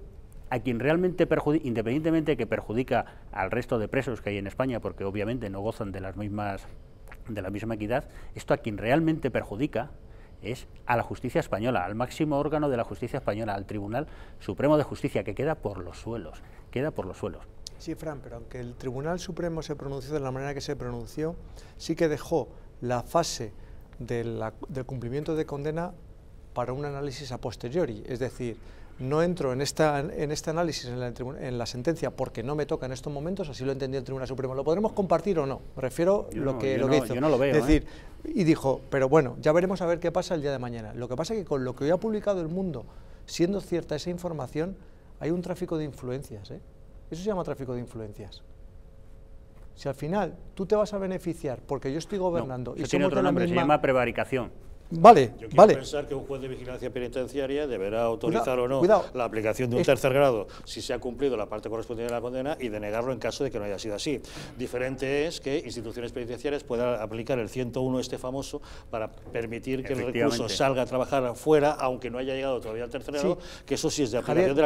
a quien realmente perjudica, independientemente de que perjudica al resto de presos que hay en España, porque obviamente no gozan de las mismas de la misma equidad, esto a quien realmente perjudica es a la justicia española, al máximo órgano de la justicia española, al Tribunal Supremo de Justicia, que queda por los suelos, queda por los suelos. Sí, Fran, pero aunque el Tribunal Supremo se pronunció de la manera que se pronunció, sí que dejó la fase del cumplimiento de condena para un análisis a posteriori, es decir, no entro en, esta, este análisis en la, sentencia porque no me toca en estos momentos, así lo entendió el Tribunal Supremo. ¿Lo podremos compartir o no? Me refiero a lo que, lo no, que hizo. no lo veo. Es ¿eh? decir, y dijo, pero bueno, ya veremos a ver qué pasa el día de mañana. Lo que pasa es que con lo que hoy ha publicado el mundo, siendo cierta esa información, hay un tráfico de influencias. ¿eh? Eso se llama tráfico de influencias. Si al final tú te vas a beneficiar porque yo estoy gobernando y tiene otro nombre, se llama prevaricación. Vale, Yo vale. pensar que un juez de vigilancia penitenciaria deberá autorizar o no la aplicación de un tercer grado si se ha cumplido la parte correspondiente de la condena y denegarlo en caso de que no haya sido así. Diferente es que instituciones penitenciarias puedan aplicar el 101 este famoso para permitir que el recluso salga a trabajar afuera, aunque no haya llegado todavía al tercer grado, que eso sí es de aplicación de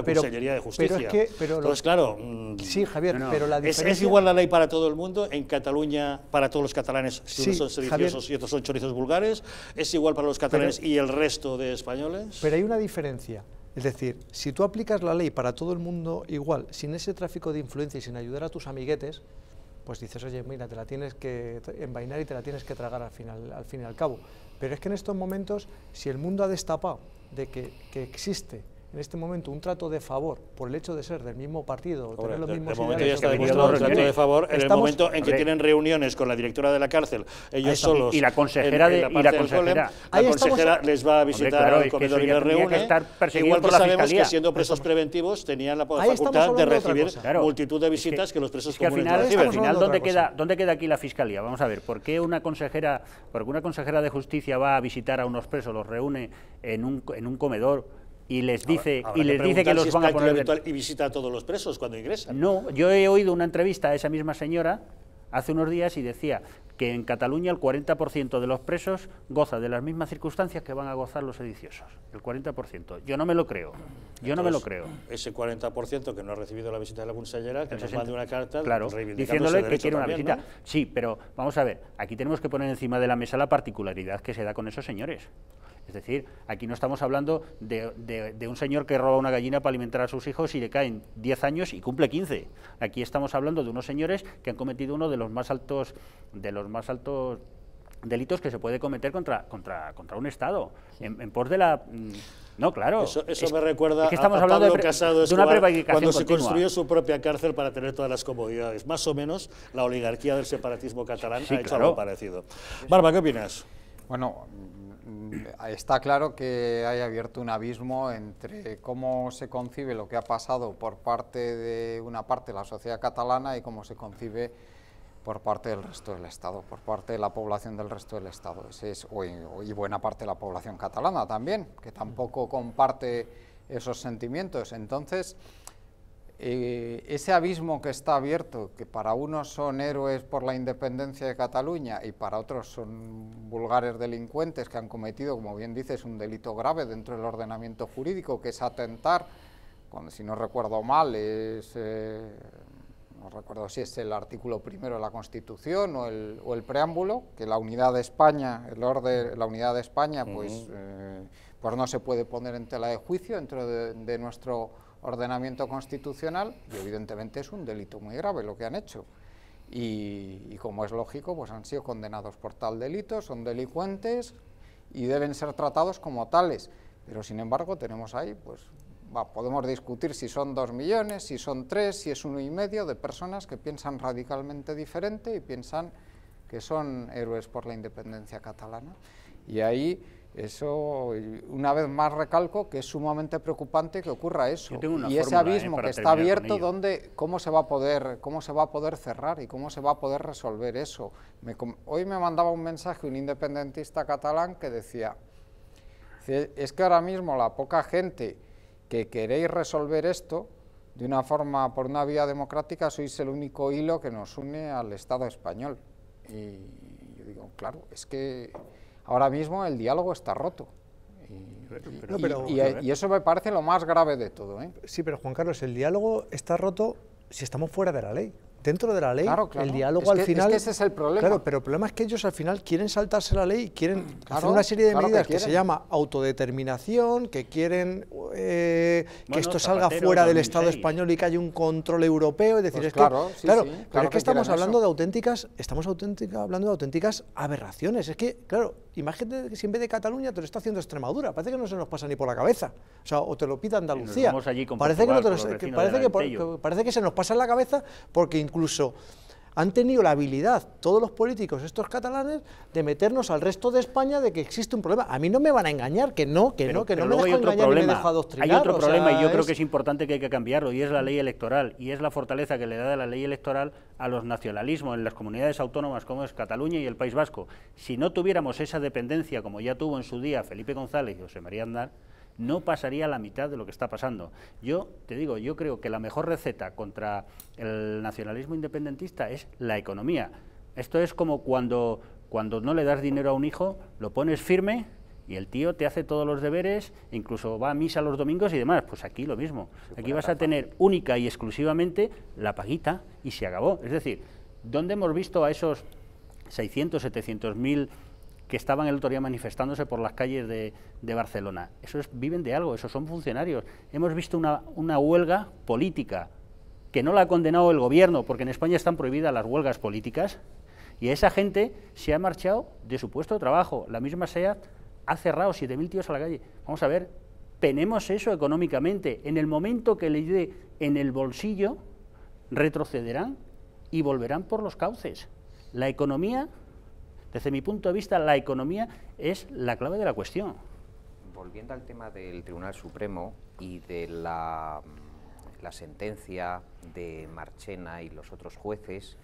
la de Justicia. Pero es claro... Mm, sí, Javier, pero la diferencia... es, igual la ley para todo el mundo, en Cataluña para todos los catalanes, si sí, unos son sediciosos y otros son chorizos vulgares, es igual para los catalanes y el resto de españoles? Pero hay una diferencia. Es decir, si tú aplicas la ley para todo el mundo igual, sin ese tráfico de influencia y sin ayudar a tus amiguetes, pues dices, oye, mira, te la tienes que envainar y te la tienes que tragar al, final, al fin y al cabo. Pero es que en estos momentos, si el mundo ha destapado de que, que existe en este momento un trato de favor por el hecho de ser del mismo partido, tener los mismos de momento ya está demostrado un trato de favor en el momento en que tienen reuniones con la directora de la cárcel, ellos solos. Y la consejera de y la consejera. les va a visitar hombre, claro, comedor y les reúne. igual que sabemos fiscalía. que siendo presos preventivos tenían la facultad de recibir multitud de visitas que, los presos comunes al final, reciben. ¿dónde queda, ¿dónde queda aquí la fiscalía? Vamos a ver, ¿por qué una consejera, porque una consejera de justicia va a visitar a unos presos, los reúne en un, en un comedor? y les dice, y les dice que los van a poner... y visita a todos los presos cuando ingresan. No, yo he oído una entrevista a esa misma señora hace unos días y decía que en Cataluña el 40% de los presos goza de las mismas circunstancias que van a gozar los sediciosos. El 40%. Yo no me lo creo. Yo no me lo creo. Ese 40% que no ha recibido la visita de la consellera, que nos una carta diciéndole que quiere una visita. Sí, pero vamos a ver, aquí tenemos que poner encima de la mesa la particularidad que se da con esos señores. Es decir, aquí no estamos hablando de, un señor que roba una gallina para alimentar a sus hijos y le caen 10 años y cumple 15. Aquí estamos hablando de unos señores que han cometido uno de los más altos, de los más altos delitos que se puede cometer contra, contra, un Estado, en, pos de la... Mm, no, claro. Eso, me recuerda que estamos a, hablando de, Casado cuando se construyó su propia cárcel para tener todas las comodidades. Más o menos la oligarquía del separatismo catalán ha hecho algo parecido. Barba, ¿qué opinas? Bueno, Mm, está claro que hay abierto un abismo entre cómo se concibe lo que ha pasado por parte de una parte de la sociedad catalana y cómo se concibe por parte del resto del Estado, por parte de la población del resto del Estado. y buena parte de la población catalana también, que tampoco comparte esos sentimientos. Entonces, eh, ese abismo que está abierto, que para unos son héroes por la independencia de Cataluña y para otros son vulgares delincuentes que han cometido, como bien dices, un delito grave dentro del ordenamiento jurídico, que es atentar, cuando, si no recuerdo mal, es, eh, no recuerdo si es el artículo primero de la Constitución o el, preámbulo, que la unidad de España, el orden, la unidad de España, pues, eh, pues no se puede poner en tela de juicio dentro de, de nuestro ordenamiento constitucional y evidentemente es un delito muy grave lo que han hecho. Y, como es lógico, pues han sido condenados por tal delito, son delincuentes y deben ser tratados como tales. Pero sin embargo tenemos ahí, pues podemos discutir si son dos millones, si son tres, si es uno y medio de personas que piensan radicalmente diferente y piensan que son héroes por la independencia catalana. Y ahí eso, una vez más recalco que es sumamente preocupante que ocurra eso. Y ese eh, abismo que está abierto, ¿cómo, se va a poder, ¿cómo se va a poder cerrar y cómo se va a poder resolver eso? hoy me mandaba un mensaje un independentista catalán que decía, es que ahora mismo la poca gente que queréis resolver esto, de una forma, por una vía democrática, sois el único hilo que nos une al Estado español. Y yo digo, claro, es que ahora mismo el diálogo está roto. Y, eso me parece lo más grave de todo. ¿eh? Sí, pero Juan Carlos, el diálogo está roto si estamos fuera de la ley dentro de la ley, el diálogo al final... Es que ese es el problema. Claro, pero el problema es que ellos al final quieren saltarse la ley, quieren hacer una serie de medidas que, se llama autodeterminación, que quieren eh, que esto salga fuera del Estado español y que haya un control europeo, es decir, pues es claro, que, claro, pero es que, estamos hablando de auténticas, estamos auténtica, hablando de auténticas aberraciones, es que, claro, imagínate que si en vez de Cataluña te lo está haciendo Extremadura, parece que no se nos pasa ni por la cabeza, o sea, o te lo pide Andalucía, parece, que, parece que se nos pasa en la cabeza porque incluso han tenido la habilidad, todos los políticos, estos catalanes, de meternos al resto de España de que existe un problema. A mí no me van a engañar, que no, que no, que no hay otro problema. Hay otro problema y yo creo que es importante que hay que cambiarlo, y es la ley electoral, y es la fortaleza que le da la ley electoral a los nacionalismos en las comunidades autónomas como es Cataluña y el País Vasco. Si no tuviéramos esa dependencia como ya tuvo en su día Felipe González y José María Andar, no pasaría la mitad de lo que está pasando. Yo te digo, yo creo que la mejor receta contra el nacionalismo independentista es la economía. Esto es como cuando, cuando no le das dinero a un hijo, lo pones firme y el tío te hace todos los deberes, incluso va a misa los domingos y demás. Pues aquí lo mismo. Aquí vas a tener única y exclusivamente la paguita y se acabó. Es decir, ¿dónde hemos visto a esos 600, 700 mil que estaban el otro día manifestándose por las calles de, Barcelona. Esos viven de algo, esos son funcionarios. Hemos visto una, huelga política que no la ha condenado el gobierno, porque en España están prohibidas las huelgas políticas, y esa gente se ha marchado de su puesto de trabajo. La misma SEAT ha cerrado 7.000 tíos a la calle. Vamos a ver, penemos eso económicamente. En el momento que le dé en el bolsillo, retrocederán y volverán por los cauces. La economía desde mi punto de vista, la economía es la clave de la cuestión. Volviendo al tema del Tribunal Supremo y de la, mm, sentencia de Marchena y los otros jueces,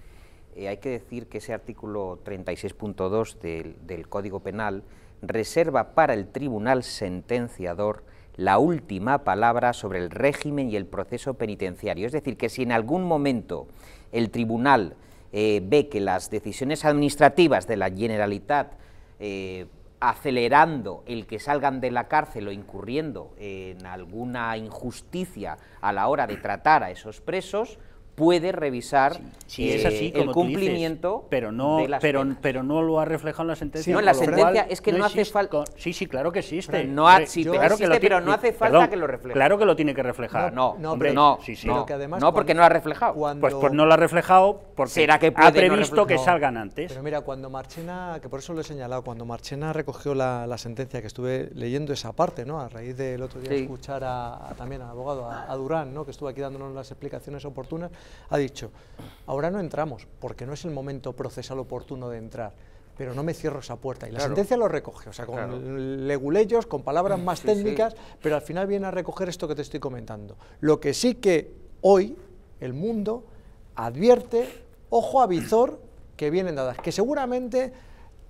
eh, hay que decir que ese artículo 36.2 del Código Penal reserva para el tribunal sentenciador la última palabra sobre el régimen y el proceso penitenciario. Es decir, que si en algún momento el tribunal eh, ve que las decisiones administrativas de la Generalitat eh, acelerando el que salgan de la cárcel o incurriendo en alguna injusticia a la hora de tratar a esos presos, puede revisar si es eh, así, el cumplimiento pero no pero, pero no lo ha reflejado en la sentencia No, en la sentencia es que no, hace falta sí sí claro que existe no claro que lo pero no hace falta que lo refleje claro que lo tiene que reflejar no hombre, no, además no porque no lo ha reflejado pues, pues no lo ha reflejado porque ¿será que ha previsto que salgan antes pero mira cuando Marchena que por eso lo he señalado cuando Marchena recogió la, sentencia que estuve leyendo esa parte no a raíz del otro día escuchar a, también al abogado a, a Durán no que estuvo aquí dándonos las explicaciones oportunas ha dicho, ahora no entramos porque no es el momento procesal oportuno de entrar pero no me cierro esa puerta. Y la sentencia lo recoge, o sea, con legulellos, con palabras más técnicas, pero al final viene a recoger esto que te estoy comentando. Lo que sí que hoy el mundo advierte, ojo a visor, que vienen dadas, que seguramente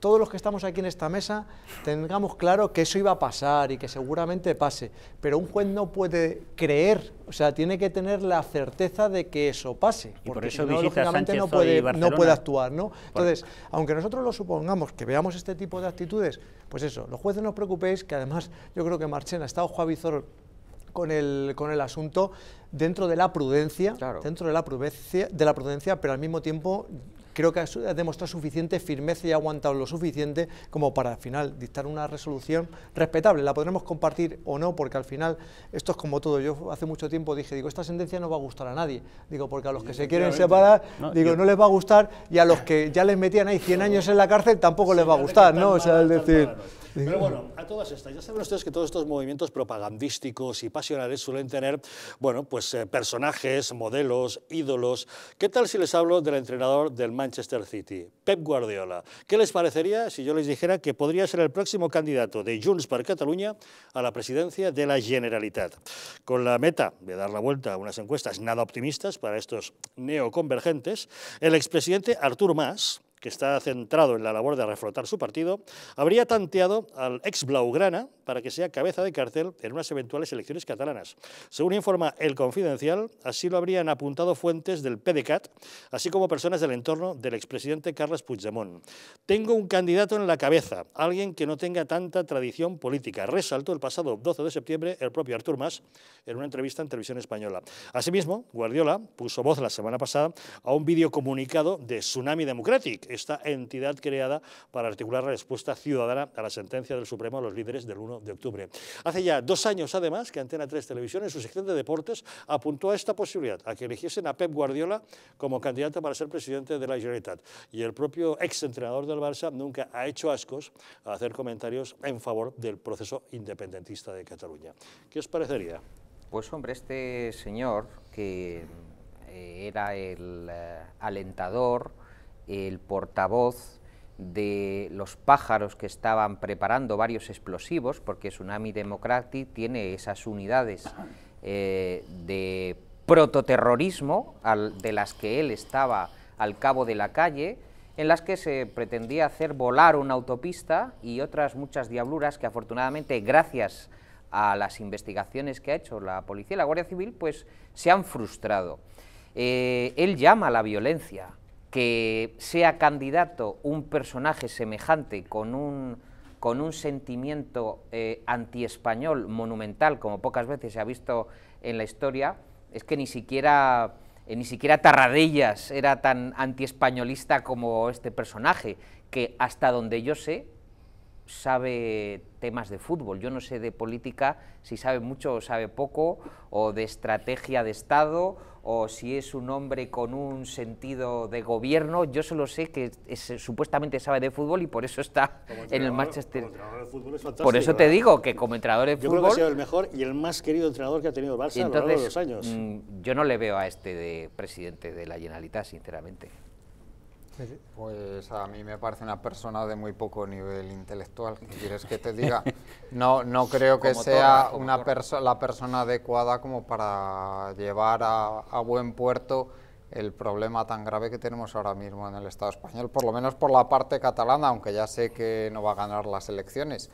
todos los que estamos aquí en esta mesa tengamos claro que eso iba a pasar y que seguramente pase, pero un juez no puede creer, o sea, tiene que tener la certeza de que eso pase, porque por eso no, lógicamente no puede, actuar, ¿no? Entonces, aunque nosotros lo supongamos, que veamos este tipo de actitudes, pues eso, los jueces no os preocupéis, que además yo creo que Marchena, ha estado Vizor con el, con el asunto dentro de la prudencia, dentro de la prudencia, de la prudencia, pero al mismo tiempo creo que ha demostrado suficiente firmeza y ha aguantado lo suficiente como para al final dictar una resolución respetable. La podremos compartir o no, porque al final esto es como todo. Yo hace mucho tiempo dije, digo, esta sentencia no va a gustar a nadie. Digo, porque a los que se quieren separar, digo, no les va a gustar y a los que ya les metían ahí 100 años en la cárcel tampoco les va a gustar, ¿no? O sea, es decir... Pero bueno, a todas estas, ya saben ustedes que todos estos movimientos propagandísticos y pasionales suelen tener, bueno, pues eh, personajes, modelos, ídolos. ¿Qué tal si les hablo del entrenador del Manchester City, Pep Guardiola? ¿Qué les parecería si yo les dijera que podría ser el próximo candidato de Junts per Cataluña a la presidencia de la Generalitat? Con la meta de dar la vuelta a unas encuestas nada optimistas para estos neoconvergentes, el expresidente Artur Mas que está centrado en la labor de reflotar su partido, habría tanteado al ex Blaugrana para que sea cabeza de cartel en unas eventuales elecciones catalanas. Según informa El Confidencial, así lo habrían apuntado fuentes del PDCAT, así como personas del entorno del expresidente Carles Puigdemont. Tengo un candidato en la cabeza, alguien que no tenga tanta tradición política, resaltó el pasado 12 de septiembre el propio Artur Mas en una entrevista en televisión española. Asimismo, Guardiola puso voz la semana pasada a un vídeo comunicado de Tsunami Democratic, esta entidad creada para articular la respuesta ciudadana a la sentencia del Supremo a los líderes del 1 de octubre. Hace ya dos años, además, que Antena 3 Televisión, en su sección de deportes, apuntó a esta posibilidad, a que eligiesen a Pep Guardiola como candidato para ser presidente de la Generalitat. Y el propio exentrenador del Barça nunca ha hecho ascos a hacer comentarios en favor del proceso independentista de Cataluña. ¿Qué os parecería? Pues hombre, este señor que eh, era el eh, alentador el portavoz de los pájaros que estaban preparando varios explosivos, porque Tsunami Democratic tiene esas unidades eh, de prototerrorismo de las que él estaba al cabo de la calle, en las que se pretendía hacer volar una autopista y otras muchas diabluras que afortunadamente, gracias a las investigaciones que ha hecho la policía y la Guardia Civil, pues se han frustrado. Eh, él llama a la violencia, que sea candidato un personaje semejante con un, sentimiento anti eh, antiespañol monumental, como pocas veces se ha visto en la historia, es que ni siquiera, eh, ni siquiera Tarradellas era tan antiespañolista como este personaje, que hasta donde yo sé, sabe temas de fútbol. Yo no sé de política si sabe mucho o sabe poco, o de estrategia de Estado, o si es un hombre con un sentido de gobierno. Yo solo sé que supuestamente sabe de fútbol y por eso está en el Manchester. Es por eso te ¿eh? digo que como entrenador de fútbol. Yo creo que ha sido el mejor y el más querido entrenador que ha tenido el Barça los años. Mm, yo no le veo a este de presidente de la Generalitat, sinceramente. Pues a mí me parece una persona de muy poco nivel intelectual. quieres que te diga? No, no creo que sea una la persona adecuada como para llevar a buen puerto el problema tan grave que tenemos ahora mismo en el Estado español, por lo menos por la parte catalana, aunque ya sé que no va a ganar las elecciones.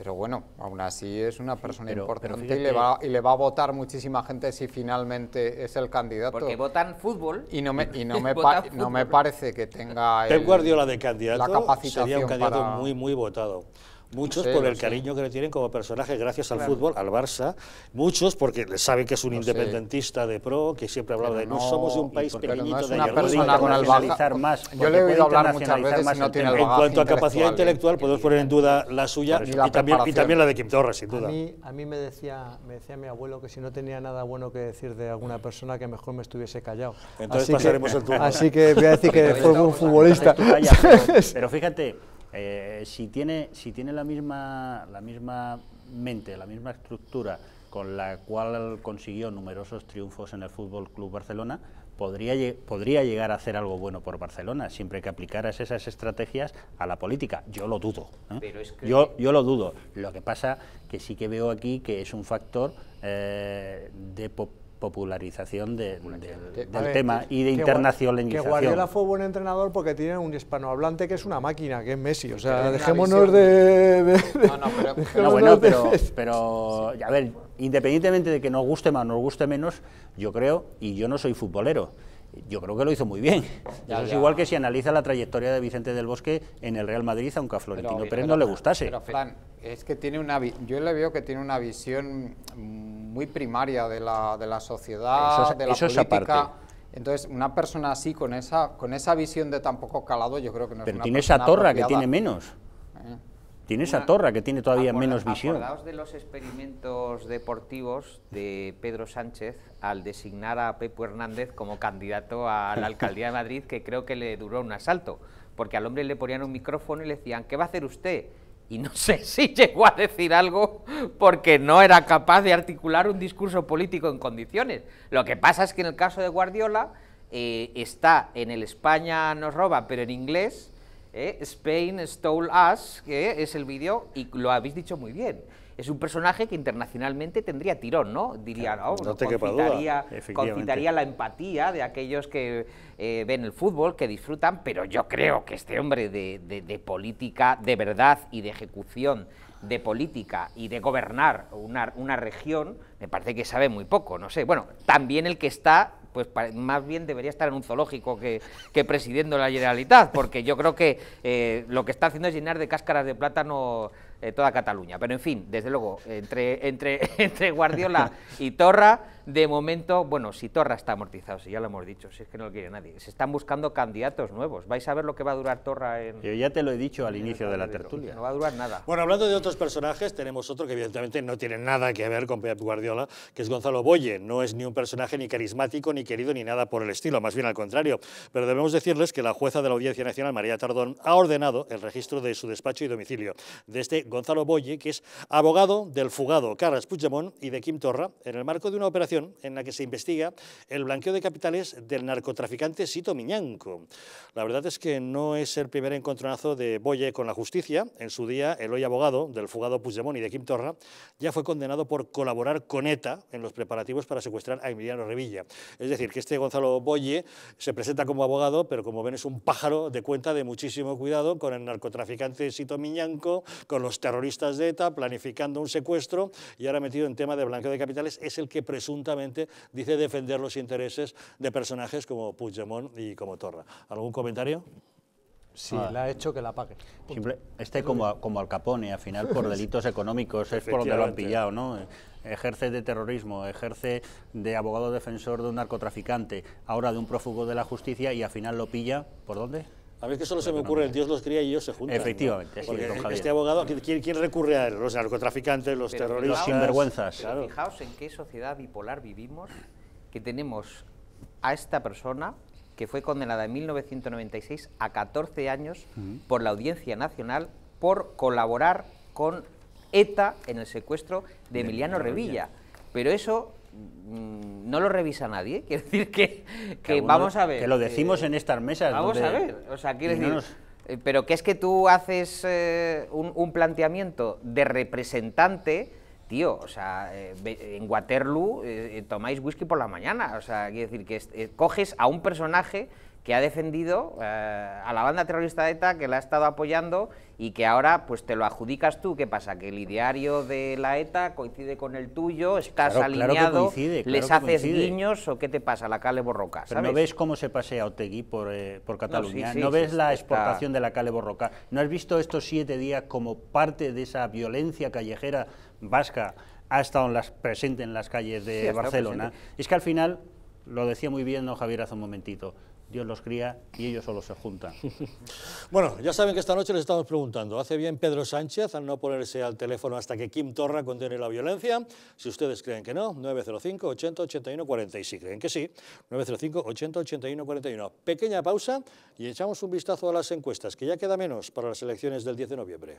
Pero bueno, aún así es una persona importante y, le va, y, le va, a votar muchísima gente si finalmente es el candidato. Porque votan fútbol. Y no me, y no me, parece que tenga el, Guardiola de candidato la capacitación un candidato muy, muy votado. Muchos por el cariño que le tienen como personaje gracias al fútbol, al Barça. Muchos porque saben que es un independentista de pro, que siempre hablaba de no, somos de un país pequeñito no de una con más. Yo le he oído hablar muchas veces En cuanto a capacidad intelectual, ¿eh? podemos poner en duda la suya y, también, la de Kim Torres, sin duda. A mí, me, decía, me decía mi abuelo que si no tenía nada bueno que decir de alguna persona, que mejor me estuviese callado. Entonces pasaremos que, el turno. Así que voy a decir que fue un futbolista. Pero fíjate, eh, si, tiene, si tiene la misma, la misma mente, la misma estructura con la cual consiguió numerosos triunfos en el Fútbol Club Barcelona, podría, podría llegar a hacer algo bueno por Barcelona, siempre que aplicaras esas estrategias a la política. Yo lo dudo. ¿eh? yo, yo lo dudo. Lo que pasa que sí que veo aquí que es un factor eh, de, popularización del, tema y de internacionalización. Que Guardiola fue buen entrenador porque tiene un hispanohablante que es una máquina, que es Messi. O sea, dejémonos de, No, no, pero... No, bueno, pero, pero, a ver, independientemente de que nos guste más o nos guste menos, yo creo, y yo no soy futbolero, yo creo que lo hizo muy bien. Eso es igual que si analiza la trayectoria de Vicente del Bosque en el Real Madrid, aunque a Florentino Pérez no le gustase. Pero es que tiene una, yo le veo que tiene una visión muy primaria de la, de la sociedad, de la política. Entonces, una persona así, con esa, con esa visión de tan poco calado, yo creo que no es una tiene esa torra que tiene menos. Eh. Tiene esa Torra, que tiene todavía menos visión. Acordaos de los experimentos deportivos de Pedro Sánchez al designar a Pepo Hernández como candidato a la alcaldía de Madrid, que creo que le duró un asalto, porque al hombre le ponían un micrófono y le decían, ¿qué va a hacer usted? y no sé si llegó a decir algo porque no era capaz de articular un discurso político en condiciones. Lo que pasa es que en el caso de Guardiola eh, está en el España nos roba, pero en inglés, ¿eh? Spain Stole Us, que es el vídeo, y lo habéis dicho muy bien. Es un personaje que internacionalmente tendría tirón, ¿no? Diría, no, te concitaría, la empatía de aquellos que eh, ven el fútbol, que disfrutan, pero yo creo que este hombre de, política de verdad y de ejecución de política y de gobernar una, una, región, me parece que sabe muy poco, no sé. Bueno, también el que está pues más bien debería estar en un zoológico que, presidiendo la generalidad porque yo creo que eh, lo que está haciendo es llenar de cáscaras de plátano eh, toda Cataluña. Pero en fin, desde luego, entre, entre, entre Guardiola y Torra, de momento, bueno, si Torra está amortizado, si ya lo hemos dicho, si es que no lo quiere nadie, se están buscando candidatos nuevos. Vais a ver lo que va a durar Torra en... Yo ya te lo he dicho al inicio de la tertulia. No va a durar nada. Bueno, hablando de otros personajes, tenemos otro que evidentemente no tiene nada que ver con Pep Guardiola, que es Gonzalo Boye. No es ni un personaje ni carismático, ni querido, ni nada por el estilo, más bien al contrario. Pero debemos decirles que la jueza de la Audiencia Nacional, María Tardón, ha ordenado el registro de su despacho y domicilio de este Gonzalo Boye, que es abogado del fugado Carles Puigdemont y de Kim Torra, en el marco de una operación en la que se investiga el blanqueo de capitales del narcotraficante Sito Miñanco. La verdad es que no es el primer encontronazo de Boye con la justicia. En su día, el hoy abogado del fugado Puigdemont y de Kim Torra ya fue condenado por colaborar con ETA en los preparativos para secuestrar a Emiliano Revilla. Es decir, que este Gonzalo Boye se presenta como abogado, pero como ven es un pájaro de cuenta de muchísimo cuidado con el narcotraficante Sito Miñanco, con los terroristas de ETA planificando un secuestro y ahora metido en tema de blanqueo de capitales, es el que presuntamente dice defender los intereses de personajes como Puigdemont y como Torra. ¿Algún comentario? Sí, ah. la ha hecho que la pague. este como, como Al Capone, al final por delitos económicos, es por donde lo han pillado, ¿no? Ejerce de terrorismo, ejerce de abogado defensor de un narcotraficante, ahora de un prófugo de la justicia y al final lo pilla, ¿por dónde? A mí que solo se me ocurre el Dios los cría y ellos se juntan. Efectivamente. este abogado, ¿quién, recurre a él? Los narcotraficantes, los terroristas. Los sinvergüenzas. Fijaos en qué sociedad bipolar vivimos, que tenemos a esta persona que fue condenada en 1996 a 14 años por la Audiencia Nacional por colaborar con ETA en el secuestro de, de Emiliano Revilla. Pero eso Mm, no lo revisa nadie. Quiero decir que, vamos a ver. Que lo decimos eh, en estas mesas. Vamos a ver. O sea, quiero decir. Eh, pero que es que tú haces eh, un, planteamiento de representante, tío, o sea, en Waterloo tomáis whisky por la mañana, o sea, quiero decir que coges a un personaje que ha defendido eh, a la banda terrorista ETA, que la ha estado apoyando y que ahora pues te lo adjudicas tú. ¿Qué pasa? Que el ideario de la ETA coincide con el tuyo, estás alineado, les haces niños? guiños o qué te pasa, la Cale Borroca. Pero no ves cómo se pasea Otegui por, eh, por Cataluña, no, ves la exportación de la Cale Borroca, no has visto estos siete días como parte de esa violencia callejera vasca ha estado las, presente en las calles de Barcelona. Es que al final, lo decía muy bien ¿no, Javier hace un momentito, Dios los cría y ellos solo se juntan. Bueno, ya saben que esta noche les estamos preguntando, ¿hace bien Pedro Sánchez al no ponerse al teléfono hasta que Kim Torra contiene la violencia? Si ustedes creen que no, 905 80 81 40. Y si creen que sí, 905 80 41. Pequeña pausa y echamos un vistazo a las encuestas, que ya queda menos para las elecciones del 10 de noviembre.